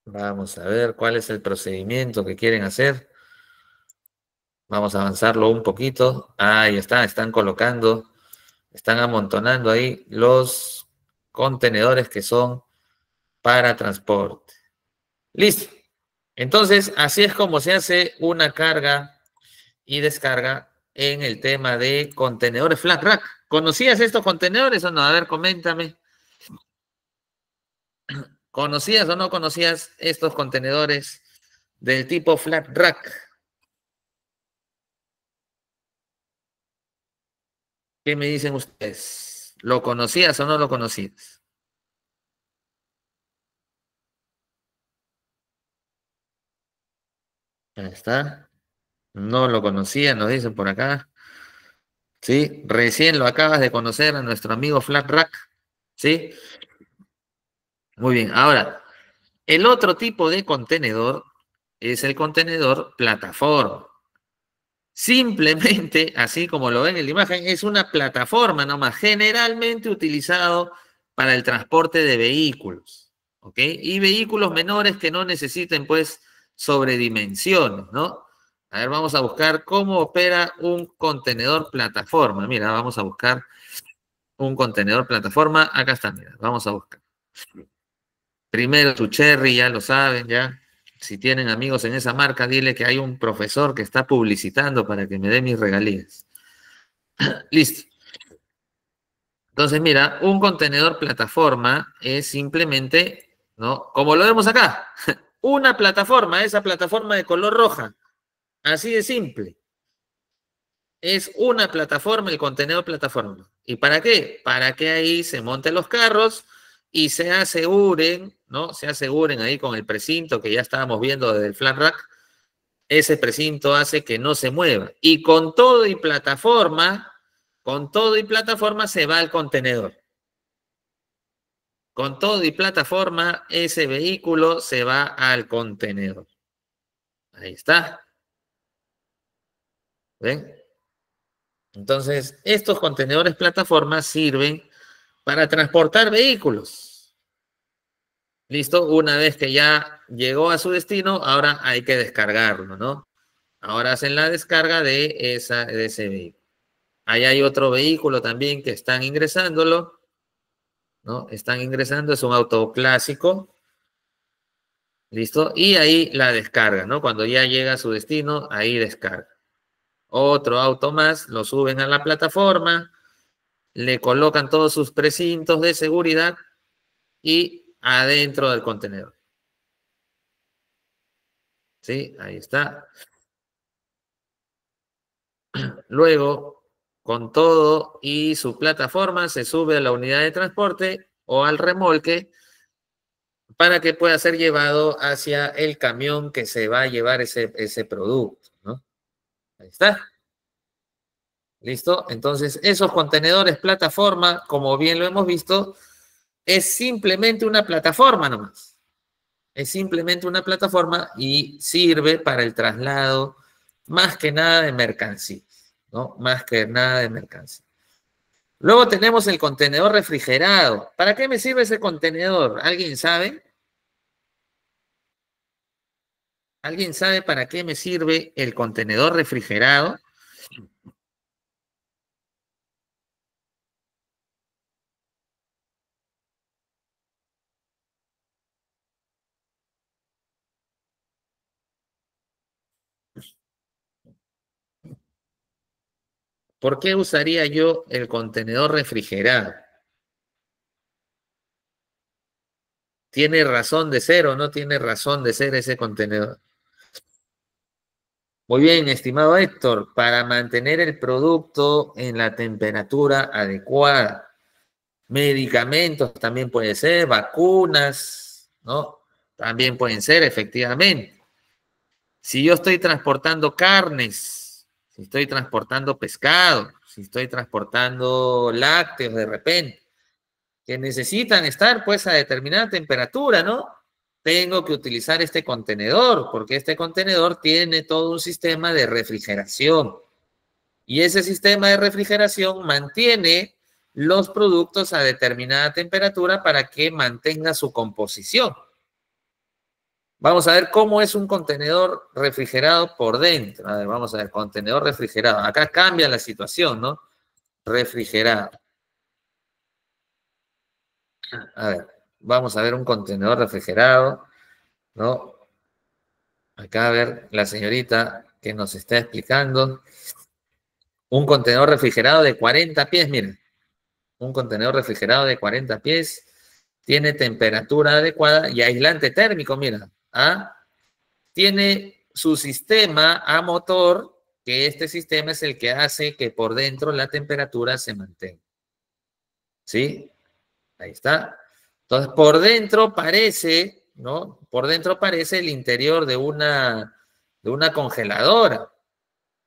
Vamos a ver cuál es el procedimiento que quieren hacer. Vamos a avanzarlo un poquito. Ahí está, están colocando, están amontonando ahí los contenedores que son para transporte. Listo. Entonces, así es como se hace una carga y descarga en el tema de contenedores flat rack. ¿Conocías estos contenedores o no? A ver, coméntame. ¿Conocías o no conocías estos contenedores del tipo flat rack? ¿Qué me dicen ustedes? ¿Lo conocías o no lo conocías? Ahí está. No lo conocía, nos dicen por acá. Sí, recién lo acabas de conocer a nuestro amigo Flat Rack. Sí. Muy bien, ahora, el otro tipo de contenedor es el contenedor plataforma. Simplemente, así como lo ven en la imagen, es una plataforma nomás, generalmente utilizado para el transporte de vehículos, ¿ok? Y vehículos menores que no necesiten, pues, sobredimensiones, ¿no? A ver, vamos a buscar cómo opera un contenedor plataforma. Mira, vamos a buscar un contenedor plataforma. Acá está, mira, vamos a buscar. Primero su cherry, ya lo saben, ya. Si tienen amigos en esa marca, dile que hay un profesor que está publicitando para que me dé mis regalías. Listo. Entonces, mira, un contenedor plataforma es simplemente, ¿no? Como lo vemos acá, una plataforma, esa plataforma de color roja, Así de simple. Es una plataforma, el contenedor plataforma. ¿Y para qué? Para que ahí se monten los carros y se aseguren, ¿no? Se aseguren ahí con el precinto que ya estábamos viendo desde el flat rack. Ese precinto hace que no se mueva. Y con todo y plataforma, con todo y plataforma se va al contenedor. Con todo y plataforma, ese vehículo se va al contenedor. Ahí está. ¿Ven? Entonces, estos contenedores plataformas sirven para transportar vehículos. Listo, una vez que ya llegó a su destino, ahora hay que descargarlo, ¿no? Ahora hacen la descarga de, esa, de ese vehículo. Ahí hay otro vehículo también que están ingresándolo, ¿no? Están ingresando, es un auto clásico. Listo, y ahí la descarga, ¿no? Cuando ya llega a su destino, ahí descarga otro auto más, lo suben a la plataforma, le colocan todos sus precintos de seguridad y adentro del contenedor. Sí, ahí está. Luego, con todo y su plataforma, se sube a la unidad de transporte o al remolque para que pueda ser llevado hacia el camión que se va a llevar ese, ese producto. Ahí está. ¿Listo? Entonces, esos contenedores plataforma, como bien lo hemos visto, es simplemente una plataforma nomás. Es simplemente una plataforma y sirve para el traslado más que nada de mercancías, ¿no? Más que nada de mercancías. Luego tenemos el contenedor refrigerado. ¿Para qué me sirve ese contenedor? ¿Alguien sabe? ¿Alguien sabe para qué me sirve el contenedor refrigerado? ¿Por qué usaría yo el contenedor refrigerado? ¿Tiene razón de ser o no tiene razón de ser ese contenedor? Muy bien, estimado Héctor, para mantener el producto en la temperatura adecuada, medicamentos también puede ser, vacunas, ¿no? También pueden ser, efectivamente. Si yo estoy transportando carnes, si estoy transportando pescado, si estoy transportando lácteos de repente, que necesitan estar pues a determinada temperatura, ¿no? tengo que utilizar este contenedor, porque este contenedor tiene todo un sistema de refrigeración. Y ese sistema de refrigeración mantiene los productos a determinada temperatura para que mantenga su composición. Vamos a ver cómo es un contenedor refrigerado por dentro. vamos a ver, contenedor refrigerado. Acá cambia la situación, ¿no? Refrigerado. A ver, vamos a ver un contenedor refrigerado, ¿no? Acá a ver la señorita que nos está explicando. Un contenedor refrigerado de 40 pies, Mira, Un contenedor refrigerado de 40 pies tiene temperatura adecuada y aislante térmico, mira. ¿ah? Tiene su sistema a motor, que este sistema es el que hace que por dentro la temperatura se mantenga. ¿Sí? Ahí está. Entonces, por dentro parece, ¿no? Por dentro parece el interior de una, de una congeladora,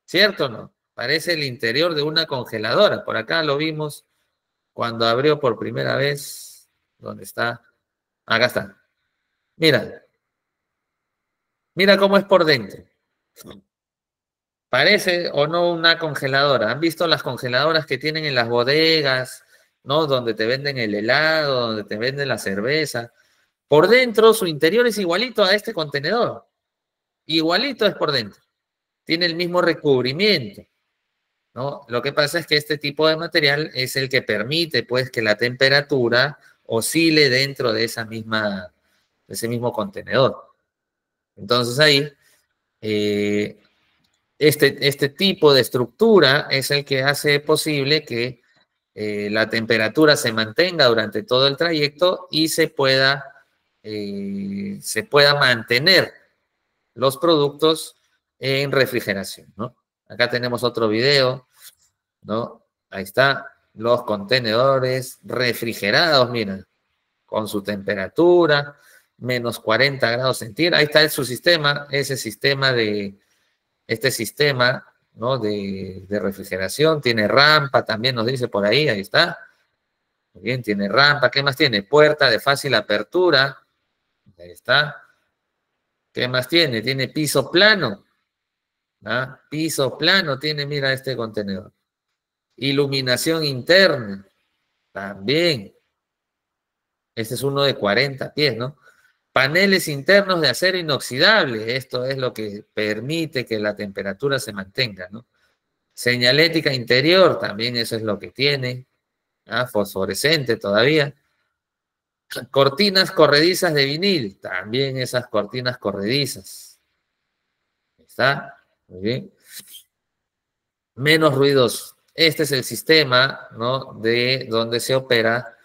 ¿cierto o no? Parece el interior de una congeladora. Por acá lo vimos cuando abrió por primera vez. ¿Dónde está? Acá está. Mira. Mira cómo es por dentro. Parece o no una congeladora. ¿Han visto las congeladoras que tienen en las bodegas, ¿no? Donde te venden el helado, donde te venden la cerveza. Por dentro, su interior es igualito a este contenedor. Igualito es por dentro. Tiene el mismo recubrimiento. ¿no? Lo que pasa es que este tipo de material es el que permite pues, que la temperatura oscile dentro de, esa misma, ese mismo contenedor. Entonces ahí, eh, este, este tipo de estructura es el que hace posible que eh, la temperatura se mantenga durante todo el trayecto y se pueda, eh, se pueda mantener los productos en refrigeración, ¿no? Acá tenemos otro video, ¿no? Ahí está, los contenedores refrigerados, miren, con su temperatura, menos 40 grados centígrados. Ahí está su sistema, ese sistema de, este sistema ¿no? De, refrigeración, tiene rampa, también nos dice por ahí, ahí está. Muy bien, tiene rampa, ¿qué más tiene? Puerta de fácil apertura, ahí está. ¿Qué más tiene? Tiene piso plano, ¿ah? Piso plano tiene, mira este contenedor. Iluminación interna, también. Este es uno de 40 pies, ¿no? Paneles internos de acero inoxidable, esto es lo que permite que la temperatura se mantenga, Señalética interior, también eso es lo que tiene, ¿ah? fosforescente todavía. Cortinas corredizas de vinil, también esas cortinas corredizas. ¿Está? Muy bien. Menos ruidos, Este es el sistema, ¿no? De donde se opera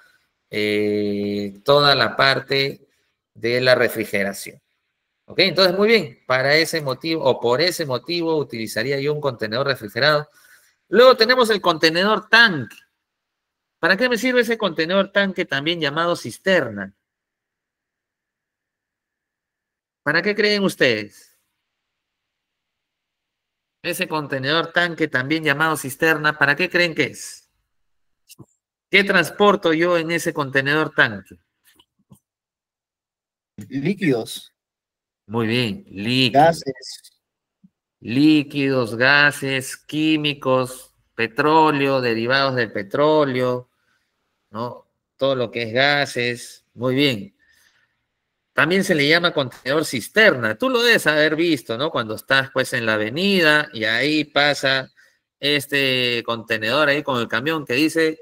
eh, toda la parte de la refrigeración. ¿Ok? Entonces, muy bien, para ese motivo o por ese motivo utilizaría yo un contenedor refrigerado. Luego tenemos el contenedor tanque. ¿Para qué me sirve ese contenedor tanque también llamado cisterna? ¿Para qué creen ustedes? Ese contenedor tanque también llamado cisterna, ¿para qué creen que es? ¿Qué transporto yo en ese contenedor tanque? líquidos. Muy bien, líquidos. Gases. Líquidos, gases, químicos, petróleo, derivados del petróleo, ¿no? Todo lo que es gases. Muy bien. También se le llama contenedor cisterna. Tú lo debes haber visto, ¿no? Cuando estás pues en la avenida y ahí pasa este contenedor ahí con el camión que dice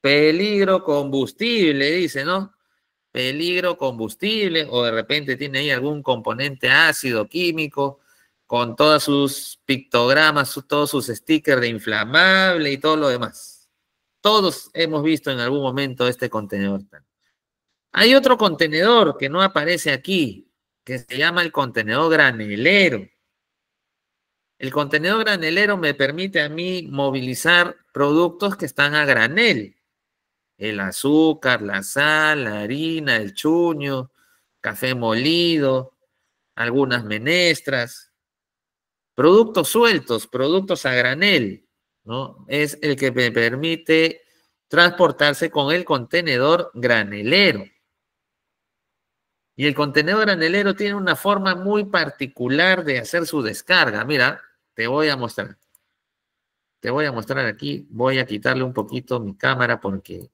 peligro combustible, dice, ¿no? peligro combustible o de repente tiene ahí algún componente ácido químico con todos sus pictogramas, todos sus stickers de inflamable y todo lo demás. Todos hemos visto en algún momento este contenedor. Hay otro contenedor que no aparece aquí, que se llama el contenedor granelero. El contenedor granelero me permite a mí movilizar productos que están a granel el azúcar, la sal, la harina, el chuño, café molido, algunas menestras, productos sueltos, productos a granel, ¿no? Es el que me permite transportarse con el contenedor granelero. Y el contenedor granelero tiene una forma muy particular de hacer su descarga. Mira, te voy a mostrar. Te voy a mostrar aquí. Voy a quitarle un poquito mi cámara porque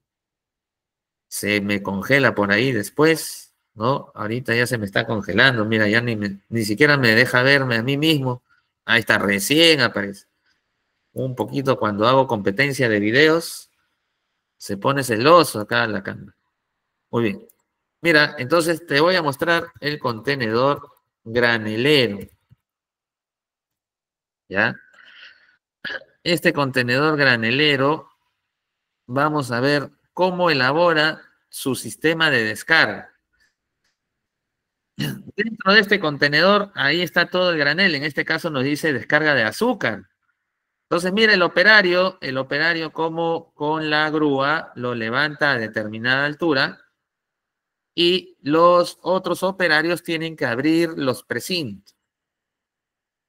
se me congela por ahí después, ¿no? Ahorita ya se me está congelando, mira, ya ni, siquiera me deja verme a mí mismo. Ahí está, recién aparece. Un poquito cuando hago competencia de videos, se pone celoso acá en la cámara. Muy bien. Mira, entonces te voy a mostrar el contenedor granelero. ¿Ya? Este contenedor granelero, vamos a ver cómo elabora su sistema de descarga. Dentro de este contenedor, ahí está todo el granel. En este caso nos dice descarga de azúcar. Entonces, mira el operario, el operario como con la grúa lo levanta a determinada altura y los otros operarios tienen que abrir los precintos.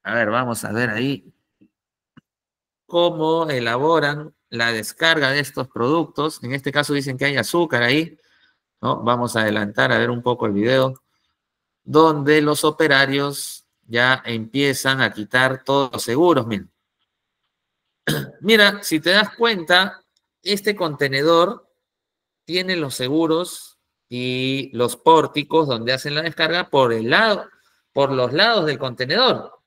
A ver, vamos a ver ahí cómo elaboran la descarga de estos productos. En este caso dicen que hay azúcar ahí. ¿no? Vamos a adelantar a ver un poco el video, donde los operarios ya empiezan a quitar todos los seguros. Miren. Mira, si te das cuenta, este contenedor tiene los seguros y los pórticos donde hacen la descarga por el lado, por los lados del contenedor.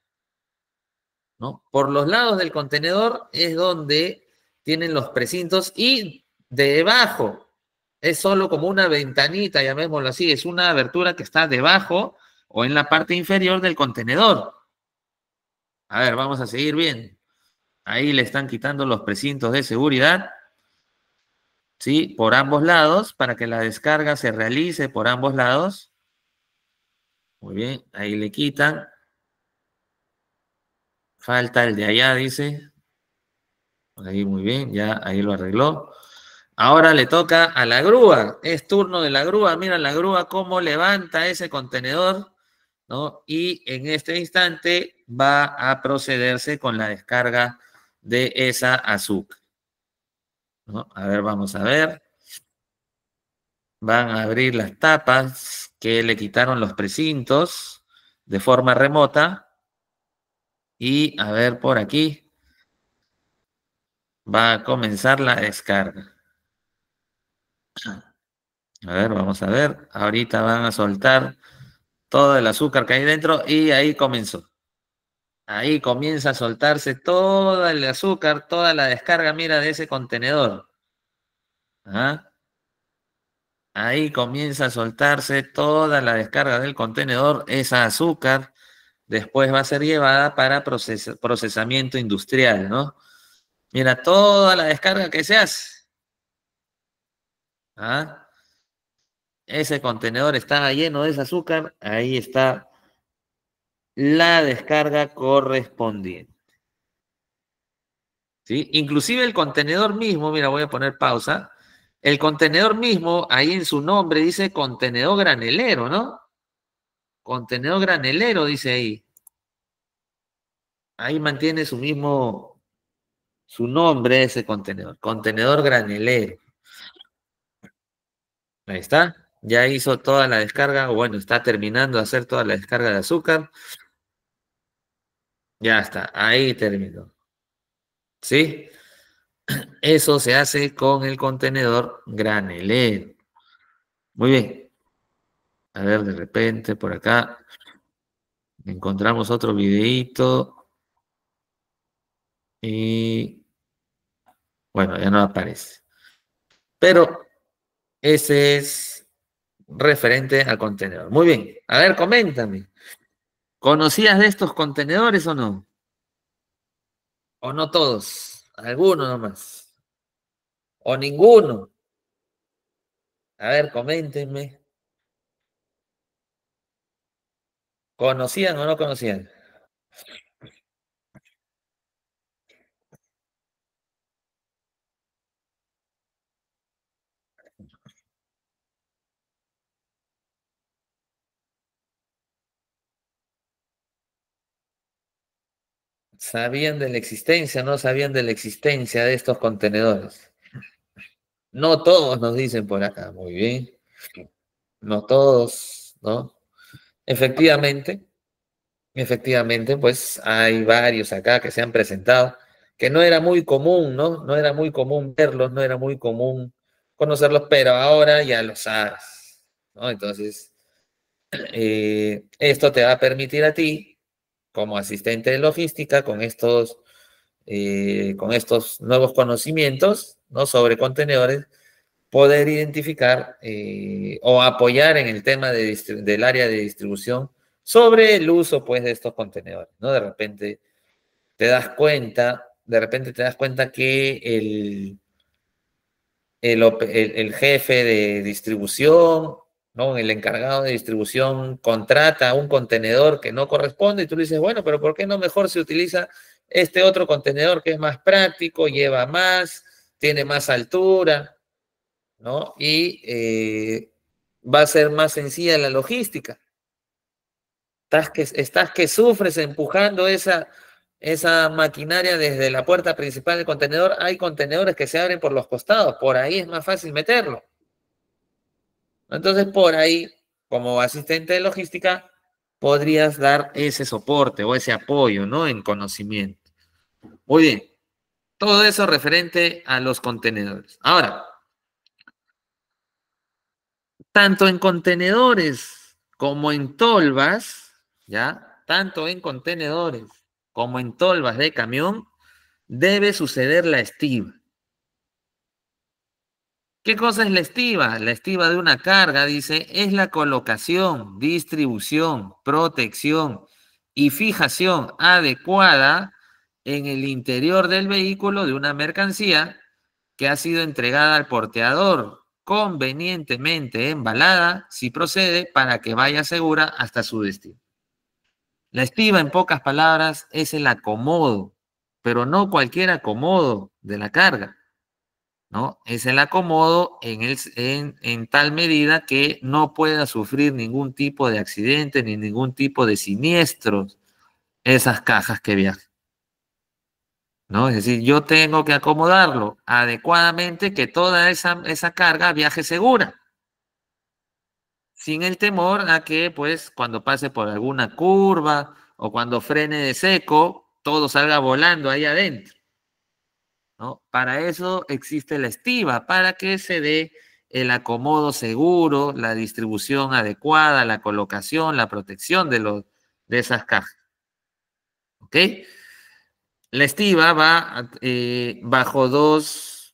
¿no? Por los lados del contenedor es donde tienen los precintos y debajo es solo como una ventanita, llamémoslo así, es una abertura que está debajo o en la parte inferior del contenedor. A ver, vamos a seguir bien. Ahí le están quitando los precintos de seguridad, ¿sí? Por ambos lados, para que la descarga se realice por ambos lados. Muy bien, ahí le quitan. Falta el de allá, dice. Pues ahí muy bien, ya ahí lo arregló. Ahora le toca a la grúa. Es turno de la grúa. Mira la grúa cómo levanta ese contenedor, ¿no? Y en este instante va a procederse con la descarga de esa azúcar. A ver, vamos a ver. Van a abrir las tapas que le quitaron los precintos de forma remota. Y a ver por aquí va a comenzar la descarga. A ver, vamos a ver. Ahorita van a soltar todo el azúcar que hay dentro y ahí comenzó. Ahí comienza a soltarse todo el azúcar, toda la descarga, mira, de ese contenedor. ¿Ah? Ahí comienza a soltarse toda la descarga del contenedor, esa azúcar. Después va a ser llevada para procesamiento industrial, ¿no? Mira, toda la descarga que se hace. ¿Ah? Ese contenedor estaba lleno de ese azúcar. Ahí está la descarga correspondiente. ¿Sí? Inclusive el contenedor mismo, mira, voy a poner pausa. El contenedor mismo, ahí en su nombre dice contenedor granelero, ¿no? Contenedor granelero dice ahí. Ahí mantiene su mismo su nombre ese contenedor, contenedor granelero. Ahí está, ya hizo toda la descarga, bueno, está terminando de hacer toda la descarga de azúcar. Ya está, ahí terminó. ¿Sí? Eso se hace con el contenedor granelero. Muy bien. A ver, de repente por acá encontramos otro videito. Y bueno, ya no aparece. Pero ese es referente al contenedor. Muy bien. A ver, coméntame. ¿Conocías de estos contenedores o no? ¿O no todos? Algunos nomás. ¿O ninguno? A ver, coméntenme. ¿Conocían o no conocían? Sabían de la existencia, no sabían de la existencia de estos contenedores. No todos nos dicen por acá, muy bien. No todos, ¿no? Efectivamente, efectivamente, pues hay varios acá que se han presentado, que no era muy común, ¿no? No era muy común verlos, no era muy común conocerlos, pero ahora ya lo sabes, ¿no? Entonces, eh, esto te va a permitir a ti como asistente de logística con estos, eh, con estos nuevos conocimientos ¿no? sobre contenedores, poder identificar eh, o apoyar en el tema del área de distribución sobre el uso pues, de estos contenedores. ¿no? De repente te das cuenta, de repente te das cuenta que el, el jefe de distribución ¿no? El encargado de distribución contrata un contenedor que no corresponde y tú le dices, bueno, pero ¿por qué no mejor se utiliza este otro contenedor que es más práctico, lleva más, tiene más altura, ¿no? Y eh, va a ser más sencilla la logística. Estás que, estás que sufres empujando esa, esa maquinaria desde la puerta principal del contenedor. Hay contenedores que se abren por los costados, por ahí es más fácil meterlo. Entonces, por ahí, como asistente de logística, podrías dar ese soporte o ese apoyo, ¿no? En conocimiento. Muy bien. Todo eso referente a los contenedores. Ahora, tanto en contenedores como en tolvas, ¿ya? Tanto en contenedores como en tolvas de camión, debe suceder la estiva. ¿Qué cosa es la estiva? La estiva de una carga, dice, es la colocación, distribución, protección y fijación adecuada en el interior del vehículo de una mercancía que ha sido entregada al porteador, convenientemente embalada, si procede, para que vaya segura hasta su destino. La estiva, en pocas palabras, es el acomodo, pero no cualquier acomodo de la carga ¿no? Es el acomodo en, el, en, tal medida que no pueda sufrir ningún tipo de accidente ni ningún tipo de siniestros esas cajas que viajan. ¿No? Es decir, yo tengo que acomodarlo adecuadamente que toda esa, esa carga viaje segura. Sin el temor a que, pues, cuando pase por alguna curva o cuando frene de seco, todo salga volando ahí adentro. Para eso existe la estiva, para que se dé el acomodo seguro, la distribución adecuada, la colocación, la protección de, los, de esas cajas. ¿Ok? La estiva va eh, bajo dos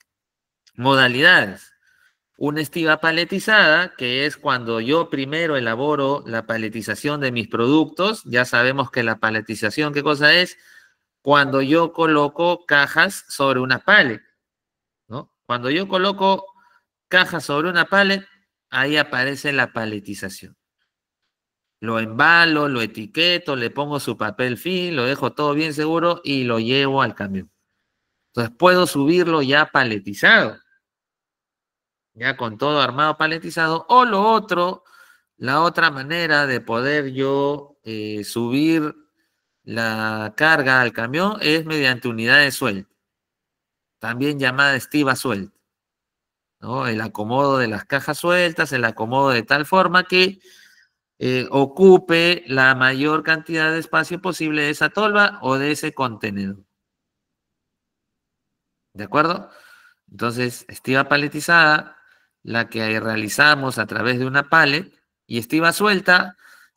modalidades. Una estiva paletizada, que es cuando yo primero elaboro la paletización de mis productos. Ya sabemos que la paletización, ¿qué cosa es? cuando yo coloco cajas sobre una paleta, ¿no? Cuando yo coloco cajas sobre una paleta, ahí aparece la paletización. Lo embalo, lo etiqueto, le pongo su papel fin, lo dejo todo bien seguro y lo llevo al camión. Entonces puedo subirlo ya paletizado, ya con todo armado paletizado. O lo otro, la otra manera de poder yo eh, subir la carga al camión es mediante unidad de suelta, también llamada estiva suelta. El acomodo de las cajas sueltas, el acomodo de tal forma que eh, ocupe la mayor cantidad de espacio posible de esa tolva o de ese contenedor. ¿De acuerdo? Entonces, estiva paletizada, la que realizamos a través de una palet, y estiva suelta,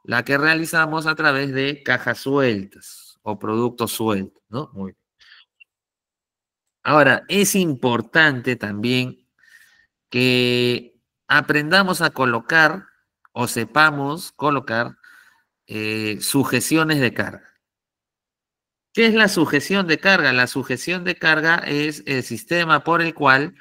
la que realizamos a través de cajas sueltas o productos sueltos, ¿no? Ahora, es importante también que aprendamos a colocar o sepamos colocar eh, sujeciones de carga. ¿Qué es la sujeción de carga? La sujeción de carga es el sistema por el cual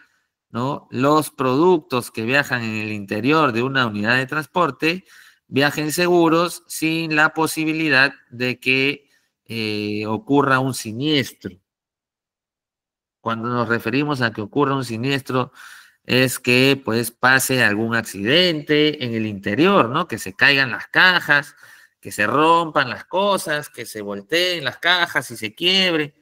¿no? los productos que viajan en el interior de una unidad de transporte viajen seguros sin la posibilidad de que eh, ocurra un siniestro. Cuando nos referimos a que ocurra un siniestro, es que pues pase algún accidente en el interior, ¿no? Que se caigan las cajas, que se rompan las cosas, que se volteen las cajas y se quiebre.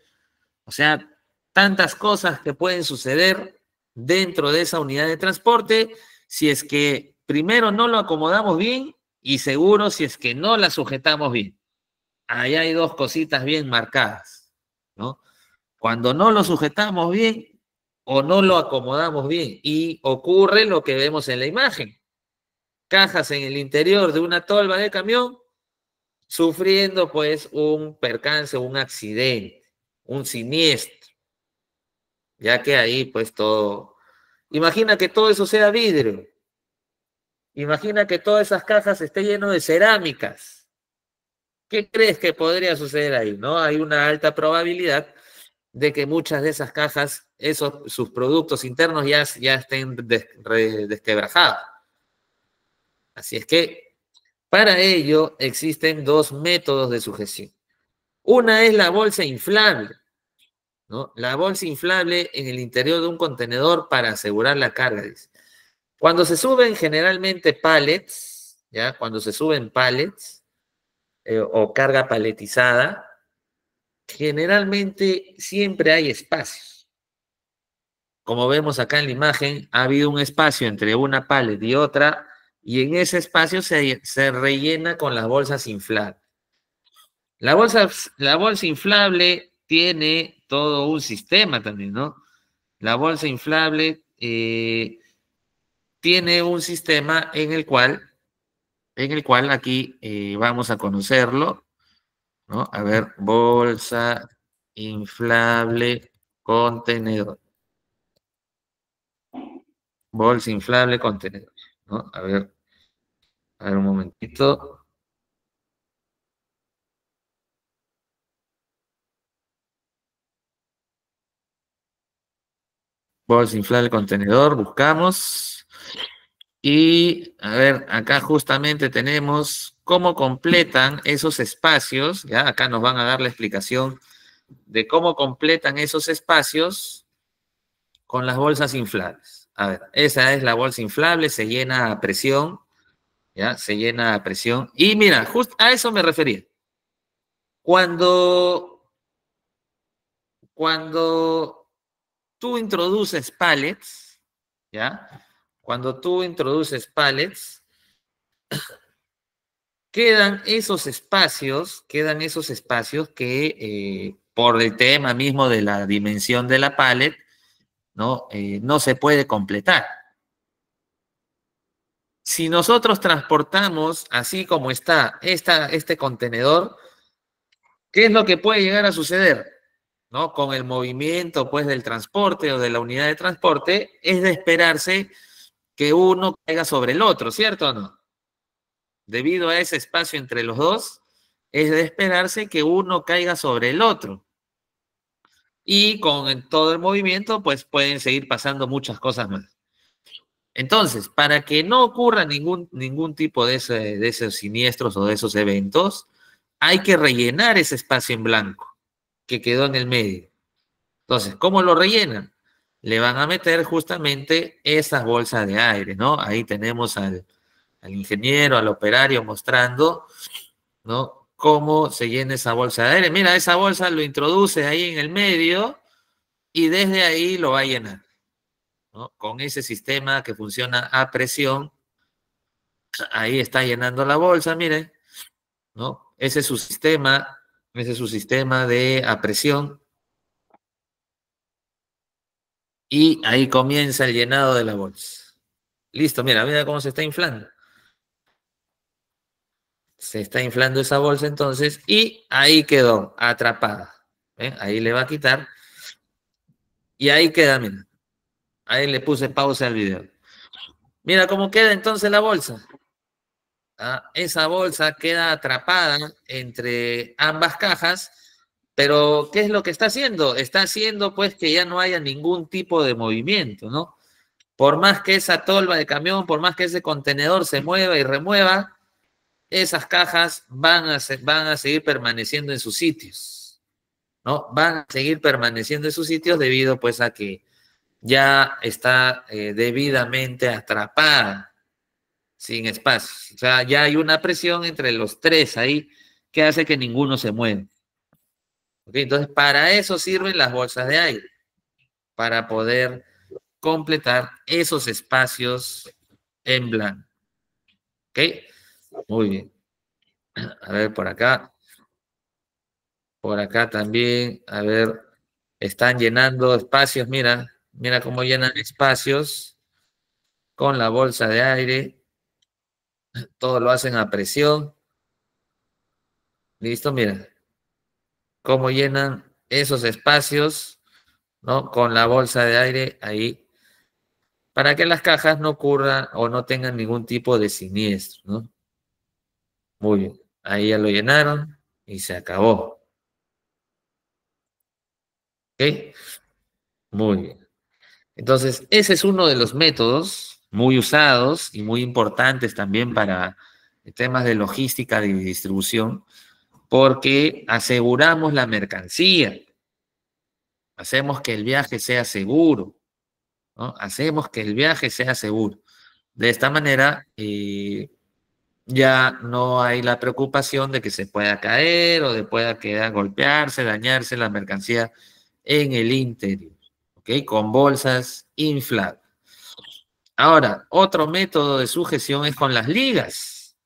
O sea, tantas cosas que pueden suceder dentro de esa unidad de transporte si es que primero no lo acomodamos bien y seguro si es que no la sujetamos bien. Ahí hay dos cositas bien marcadas, ¿no? Cuando no lo sujetamos bien o no lo acomodamos bien y ocurre lo que vemos en la imagen. Cajas en el interior de una tolva de camión sufriendo pues un percance, un accidente, un siniestro. Ya que ahí pues todo... Imagina que todo eso sea vidrio Imagina que todas esas cajas estén llenas de cerámicas. ¿Qué crees que podría suceder ahí? ¿No? Hay una alta probabilidad de que muchas de esas cajas, esos, sus productos internos ya, ya estén desquebrajados. Así es que para ello existen dos métodos de sujeción. Una es la bolsa inflable. ¿no? La bolsa inflable en el interior de un contenedor para asegurar la carga. Cuando se suben generalmente pallets, ¿ya? Cuando se suben pallets eh, o carga paletizada, generalmente siempre hay espacios. Como vemos acá en la imagen, ha habido un espacio entre una pallet y otra, y en ese espacio se, rellena con las bolsas inflables. La bolsa, la bolsa inflable tiene todo un sistema también, ¿no? La bolsa inflable eh, tiene un sistema en el cual, en el cual aquí eh, vamos a conocerlo, ¿no? A ver, bolsa inflable contenedor. Bolsa inflable contenedor, ¿no? A ver, a ver un momentito. Bolsa inflable contenedor, buscamos. Y a ver, acá justamente tenemos cómo completan esos espacios. Ya acá nos van a dar la explicación de cómo completan esos espacios con las bolsas inflables. A ver, esa es la bolsa inflable, se llena a presión, ya, se llena a presión. Y mira, justo a eso me refería. Cuando, cuando tú introduces pallets, ya, cuando tú introduces pallets, quedan esos espacios, quedan esos espacios que eh, por el tema mismo de la dimensión de la palet, ¿no? Eh, no se puede completar. Si nosotros transportamos así como está este contenedor, ¿qué es lo que puede llegar a suceder? ¿No? Con el movimiento pues, del transporte o de la unidad de transporte, es de esperarse que uno caiga sobre el otro, ¿cierto o no? Debido a ese espacio entre los dos, es de esperarse que uno caiga sobre el otro. Y con todo el movimiento, pues pueden seguir pasando muchas cosas más. Entonces, para que no ocurra ningún, ningún tipo de, de esos siniestros o de esos eventos, hay que rellenar ese espacio en blanco que quedó en el medio. Entonces, ¿cómo lo rellenan? le van a meter justamente esas bolsas de aire, ¿no? Ahí tenemos al, ingeniero, al operario mostrando, ¿no? Cómo se llena esa bolsa de aire. Mira, esa bolsa lo introduce ahí en el medio y desde ahí lo va a llenar, ¿no? Con ese sistema que funciona a presión, ahí está llenando la bolsa, miren, ¿no? Ese es su sistema, ese es su sistema de a presión. Y ahí comienza el llenado de la bolsa. Listo, mira, mira cómo se está inflando. Se está inflando esa bolsa entonces y ahí quedó atrapada. ¿eh? Ahí le va a quitar. Y ahí queda, mira. Ahí le puse pausa al video. Mira cómo queda entonces la bolsa. Ah, esa bolsa queda atrapada entre ambas cajas pero, ¿qué es lo que está haciendo? Está haciendo pues que ya no haya ningún tipo de movimiento, ¿no? Por más que esa tolva de camión, por más que ese contenedor se mueva y remueva, esas cajas van a, van a seguir permaneciendo en sus sitios, ¿no? Van a seguir permaneciendo en sus sitios debido pues a que ya está eh, debidamente atrapada, sin espacio. O sea, ya hay una presión entre los tres ahí que hace que ninguno se mueva. Entonces, para eso sirven las bolsas de aire, para poder completar esos espacios en blanco. ¿Ok? Muy bien. A ver, por acá. Por acá también, a ver, están llenando espacios, mira, mira cómo llenan espacios con la bolsa de aire. Todo lo hacen a presión. Listo, mira cómo llenan esos espacios, ¿no? Con la bolsa de aire ahí, para que las cajas no ocurran o no tengan ningún tipo de siniestro, ¿no? Muy bien, ahí ya lo llenaron y se acabó. ¿Ok? Muy bien. Entonces, ese es uno de los métodos muy usados y muy importantes también para temas de logística y distribución, porque aseguramos la mercancía, hacemos que el viaje sea seguro, ¿no? hacemos que el viaje sea seguro. De esta manera eh, ya no hay la preocupación de que se pueda caer o de pueda quedar golpearse, dañarse la mercancía en el interior, ¿ok? Con bolsas infladas. Ahora, otro método de sujeción es con las ligas.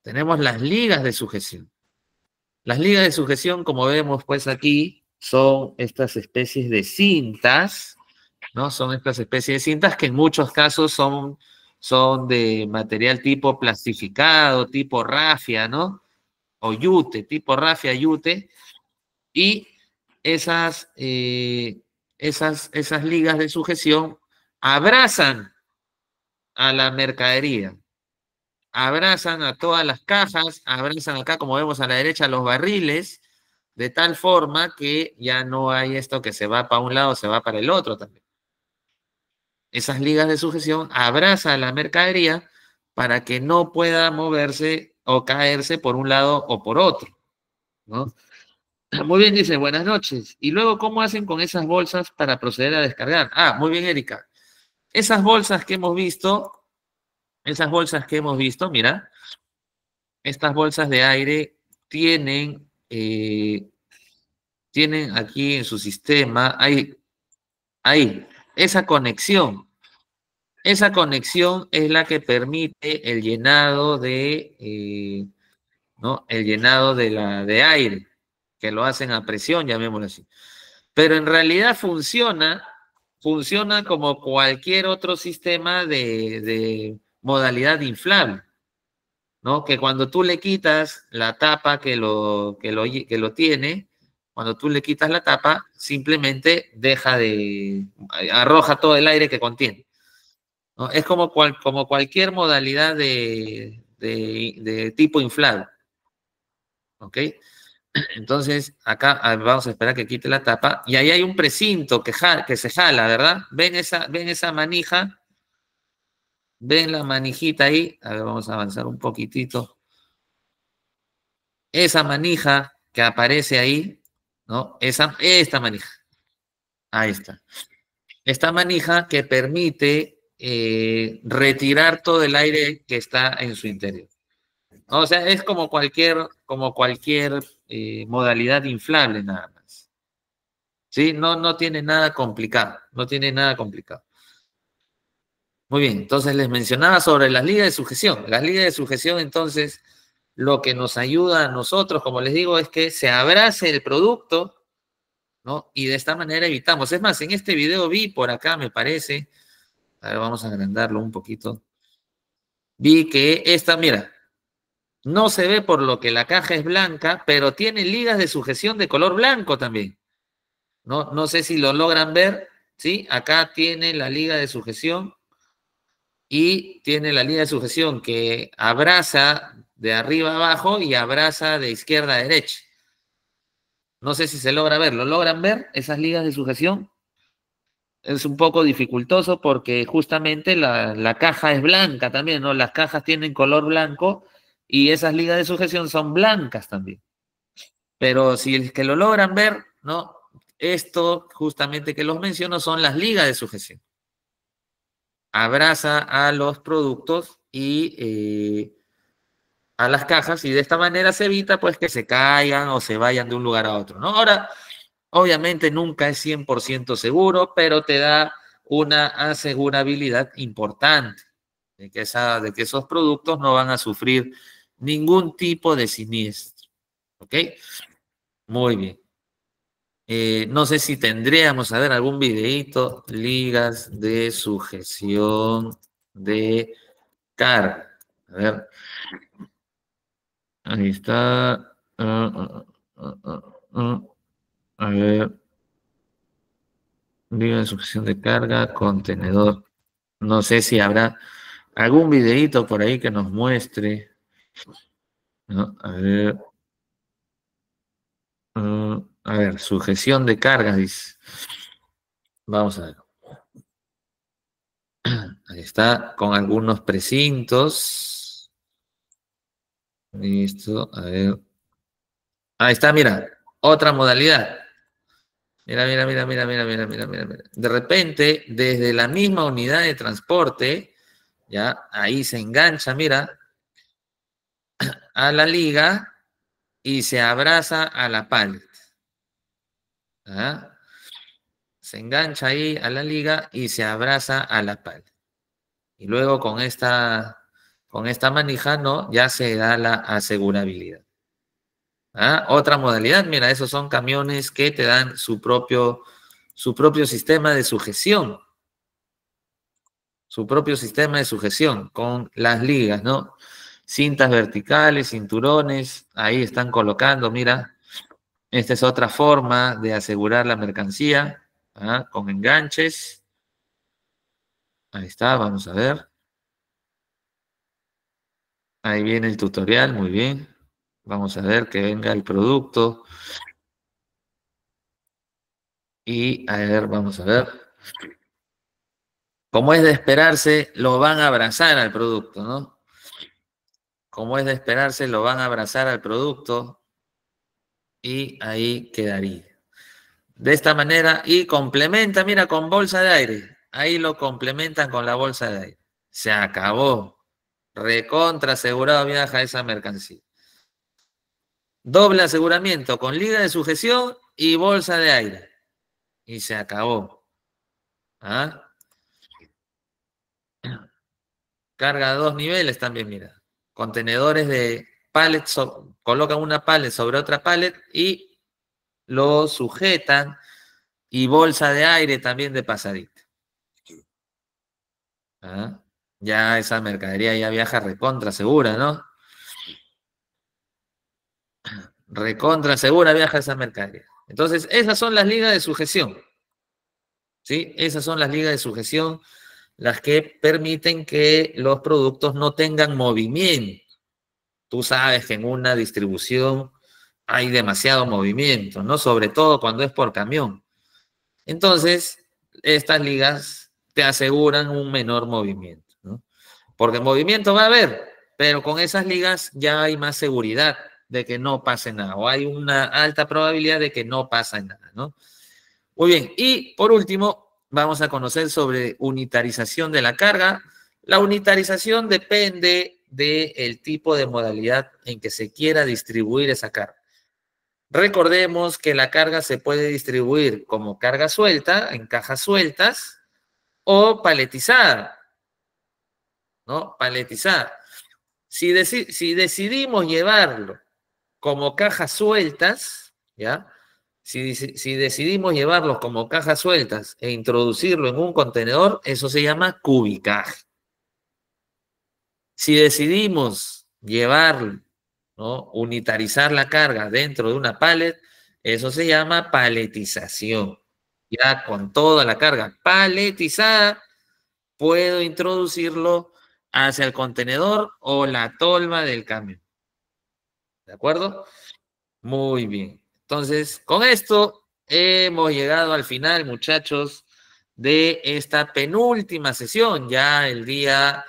Tenemos las ligas de sujeción. Las ligas de sujeción, como vemos pues aquí, son estas especies de cintas, ¿no? Son estas especies de cintas que en muchos casos son, son de material tipo plastificado, tipo rafia, ¿no? O yute, tipo rafia yute. Y esas, eh, esas, esas ligas de sujeción abrazan a la mercadería abrazan a todas las cajas, abrazan acá, como vemos a la derecha, los barriles, de tal forma que ya no hay esto que se va para un lado, se va para el otro también. Esas ligas de sujeción abrazan a la mercadería para que no pueda moverse o caerse por un lado o por otro. Muy bien, dice, buenas noches. Y luego, ¿cómo hacen con esas bolsas para proceder a descargar? Ah, muy bien, Erika. Esas bolsas que hemos visto esas bolsas que hemos visto, mira, estas bolsas de aire tienen, eh, tienen aquí en su sistema, hay, ahí, esa conexión. Esa conexión es la que permite el llenado de, eh, ¿no? El llenado de, la, de aire, que lo hacen a presión, llamémoslo así. Pero en realidad funciona funciona como cualquier otro sistema de, modalidad inflable, ¿no? Que cuando tú le quitas la tapa que lo, que lo, tiene, cuando tú le quitas la tapa, simplemente deja de, arroja todo el aire que contiene. ¿no? Es como, como cualquier modalidad de, de, tipo inflado. ¿Ok? Entonces, acá vamos a esperar que quite la tapa. Y ahí hay un precinto que, que se jala, ¿verdad? ¿Ven esa, ven esa manija ¿Ven la manijita ahí? A ver, vamos a avanzar un poquitito. Esa manija que aparece ahí, ¿no? Esa, esta manija. Ahí está. Esta manija que permite eh, retirar todo el aire que está en su interior. O sea, es como cualquier, como cualquier eh, modalidad inflable nada más. ¿Sí? No, no tiene nada complicado, no tiene nada complicado. Muy bien, entonces les mencionaba sobre las ligas de sujeción. Las ligas de sujeción, entonces, lo que nos ayuda a nosotros, como les digo, es que se abrace el producto, ¿no? Y de esta manera evitamos. Es más, en este video vi por acá, me parece, a ver, vamos a agrandarlo un poquito. Vi que esta, mira, no se ve por lo que la caja es blanca, pero tiene ligas de sujeción de color blanco también. No, no sé si lo logran ver, ¿sí? Acá tiene la liga de sujeción y tiene la línea de sujeción que abraza de arriba abajo y abraza de izquierda a derecha. No sé si se logra ver. ¿Lo logran ver esas ligas de sujeción? Es un poco dificultoso porque justamente la, la caja es blanca también, ¿no? Las cajas tienen color blanco y esas ligas de sujeción son blancas también. Pero si es que lo logran ver, ¿no? Esto justamente que los menciono son las ligas de sujeción abraza a los productos y eh, a las cajas y de esta manera se evita pues que se caigan o se vayan de un lugar a otro, ¿no? Ahora, obviamente nunca es 100% seguro, pero te da una asegurabilidad importante de que, de que esos productos no van a sufrir ningún tipo de siniestro, ¿ok? Muy bien. Eh, no sé si tendríamos, a ver, algún videíto, ligas de sujeción de carga. A ver. Ahí está. Ah, ah, ah, a ver. Liga de sujeción de carga, contenedor. No sé si habrá algún videíto por ahí que nos muestre. a ver. A ver, sujeción de cargas, dice. Vamos a ver. Ahí está, con algunos precintos. Listo, a ver. Ahí está, mira, otra modalidad. Mira, mira, mira, mira, mira, mira, mira, mira, De repente, desde la misma unidad de transporte, ya, ahí se engancha, mira, a la liga y se abraza a la pal. ¿ah? Se engancha ahí a la liga y se abraza a la pala. Y luego con esta, con esta manija, ¿no? Ya se da la asegurabilidad. ¿Ah? Otra modalidad, mira, esos son camiones que te dan su propio, su propio sistema de sujeción. Su propio sistema de sujeción con las ligas, ¿no? Cintas verticales, cinturones, ahí están colocando, mira, esta es otra forma de asegurar la mercancía ¿ah? con enganches. Ahí está, vamos a ver. Ahí viene el tutorial, muy bien. Vamos a ver que venga el producto. Y a ver, vamos a ver. Como es de esperarse, lo van a abrazar al producto, ¿no? Como es de esperarse, lo van a abrazar al producto y ahí quedaría. De esta manera, y complementa, mira, con bolsa de aire. Ahí lo complementan con la bolsa de aire. Se acabó. Recontra asegurado viaja esa mercancía. Doble aseguramiento con liga de sujeción y bolsa de aire. Y se acabó. ¿Ah? Carga de dos niveles también, mira. Contenedores de pallets colocan una paleta sobre otra paleta y lo sujetan y bolsa de aire también de pasadita. Ah, ya esa mercadería ya viaja recontra segura, ¿no? Recontra segura viaja esa mercadería. Entonces, esas son las ligas de sujeción. ¿Sí? Esas son las ligas de sujeción las que permiten que los productos no tengan movimiento. Tú sabes que en una distribución hay demasiado movimiento, ¿no? Sobre todo cuando es por camión. Entonces, estas ligas te aseguran un menor movimiento, ¿no? Porque movimiento va a haber, pero con esas ligas ya hay más seguridad de que no pase nada, o hay una alta probabilidad de que no pase nada, ¿no? Muy bien, y por último, vamos a conocer sobre unitarización de la carga. La unitarización depende del tipo de modalidad en que se quiera distribuir esa carga. Recordemos que la carga se puede distribuir como carga suelta, en cajas sueltas, o paletizada, ¿no? Paletizada. Si, si decidimos llevarlo como cajas sueltas, ¿ya? Si, decidimos llevarlo como cajas sueltas e introducirlo en un contenedor, eso se llama cubicaje. Si decidimos llevar, ¿no? unitarizar la carga dentro de una paleta, eso se llama paletización. Ya con toda la carga paletizada, puedo introducirlo hacia el contenedor o la tolva del camión. ¿De acuerdo? Muy bien. Entonces, con esto hemos llegado al final, muchachos, de esta penúltima sesión. Ya el día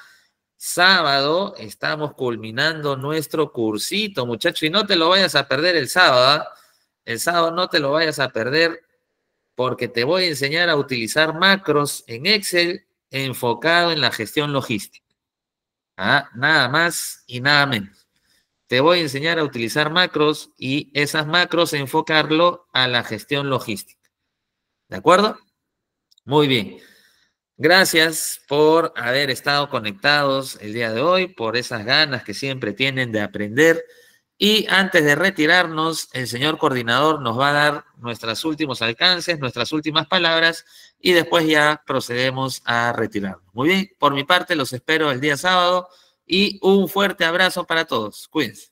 sábado estamos culminando nuestro cursito, muchachos, y no te lo vayas a perder el sábado. ¿ah? El sábado no te lo vayas a perder porque te voy a enseñar a utilizar macros en Excel enfocado en la gestión logística. ¿ah? Nada más y nada menos. Te voy a enseñar a utilizar macros y esas macros enfocarlo a la gestión logística. ¿De acuerdo? Muy bien. Gracias por haber estado conectados el día de hoy, por esas ganas que siempre tienen de aprender. Y antes de retirarnos, el señor coordinador nos va a dar nuestros últimos alcances, nuestras últimas palabras y después ya procedemos a retirarnos. Muy bien, por mi parte los espero el día sábado y un fuerte abrazo para todos. Cuídense.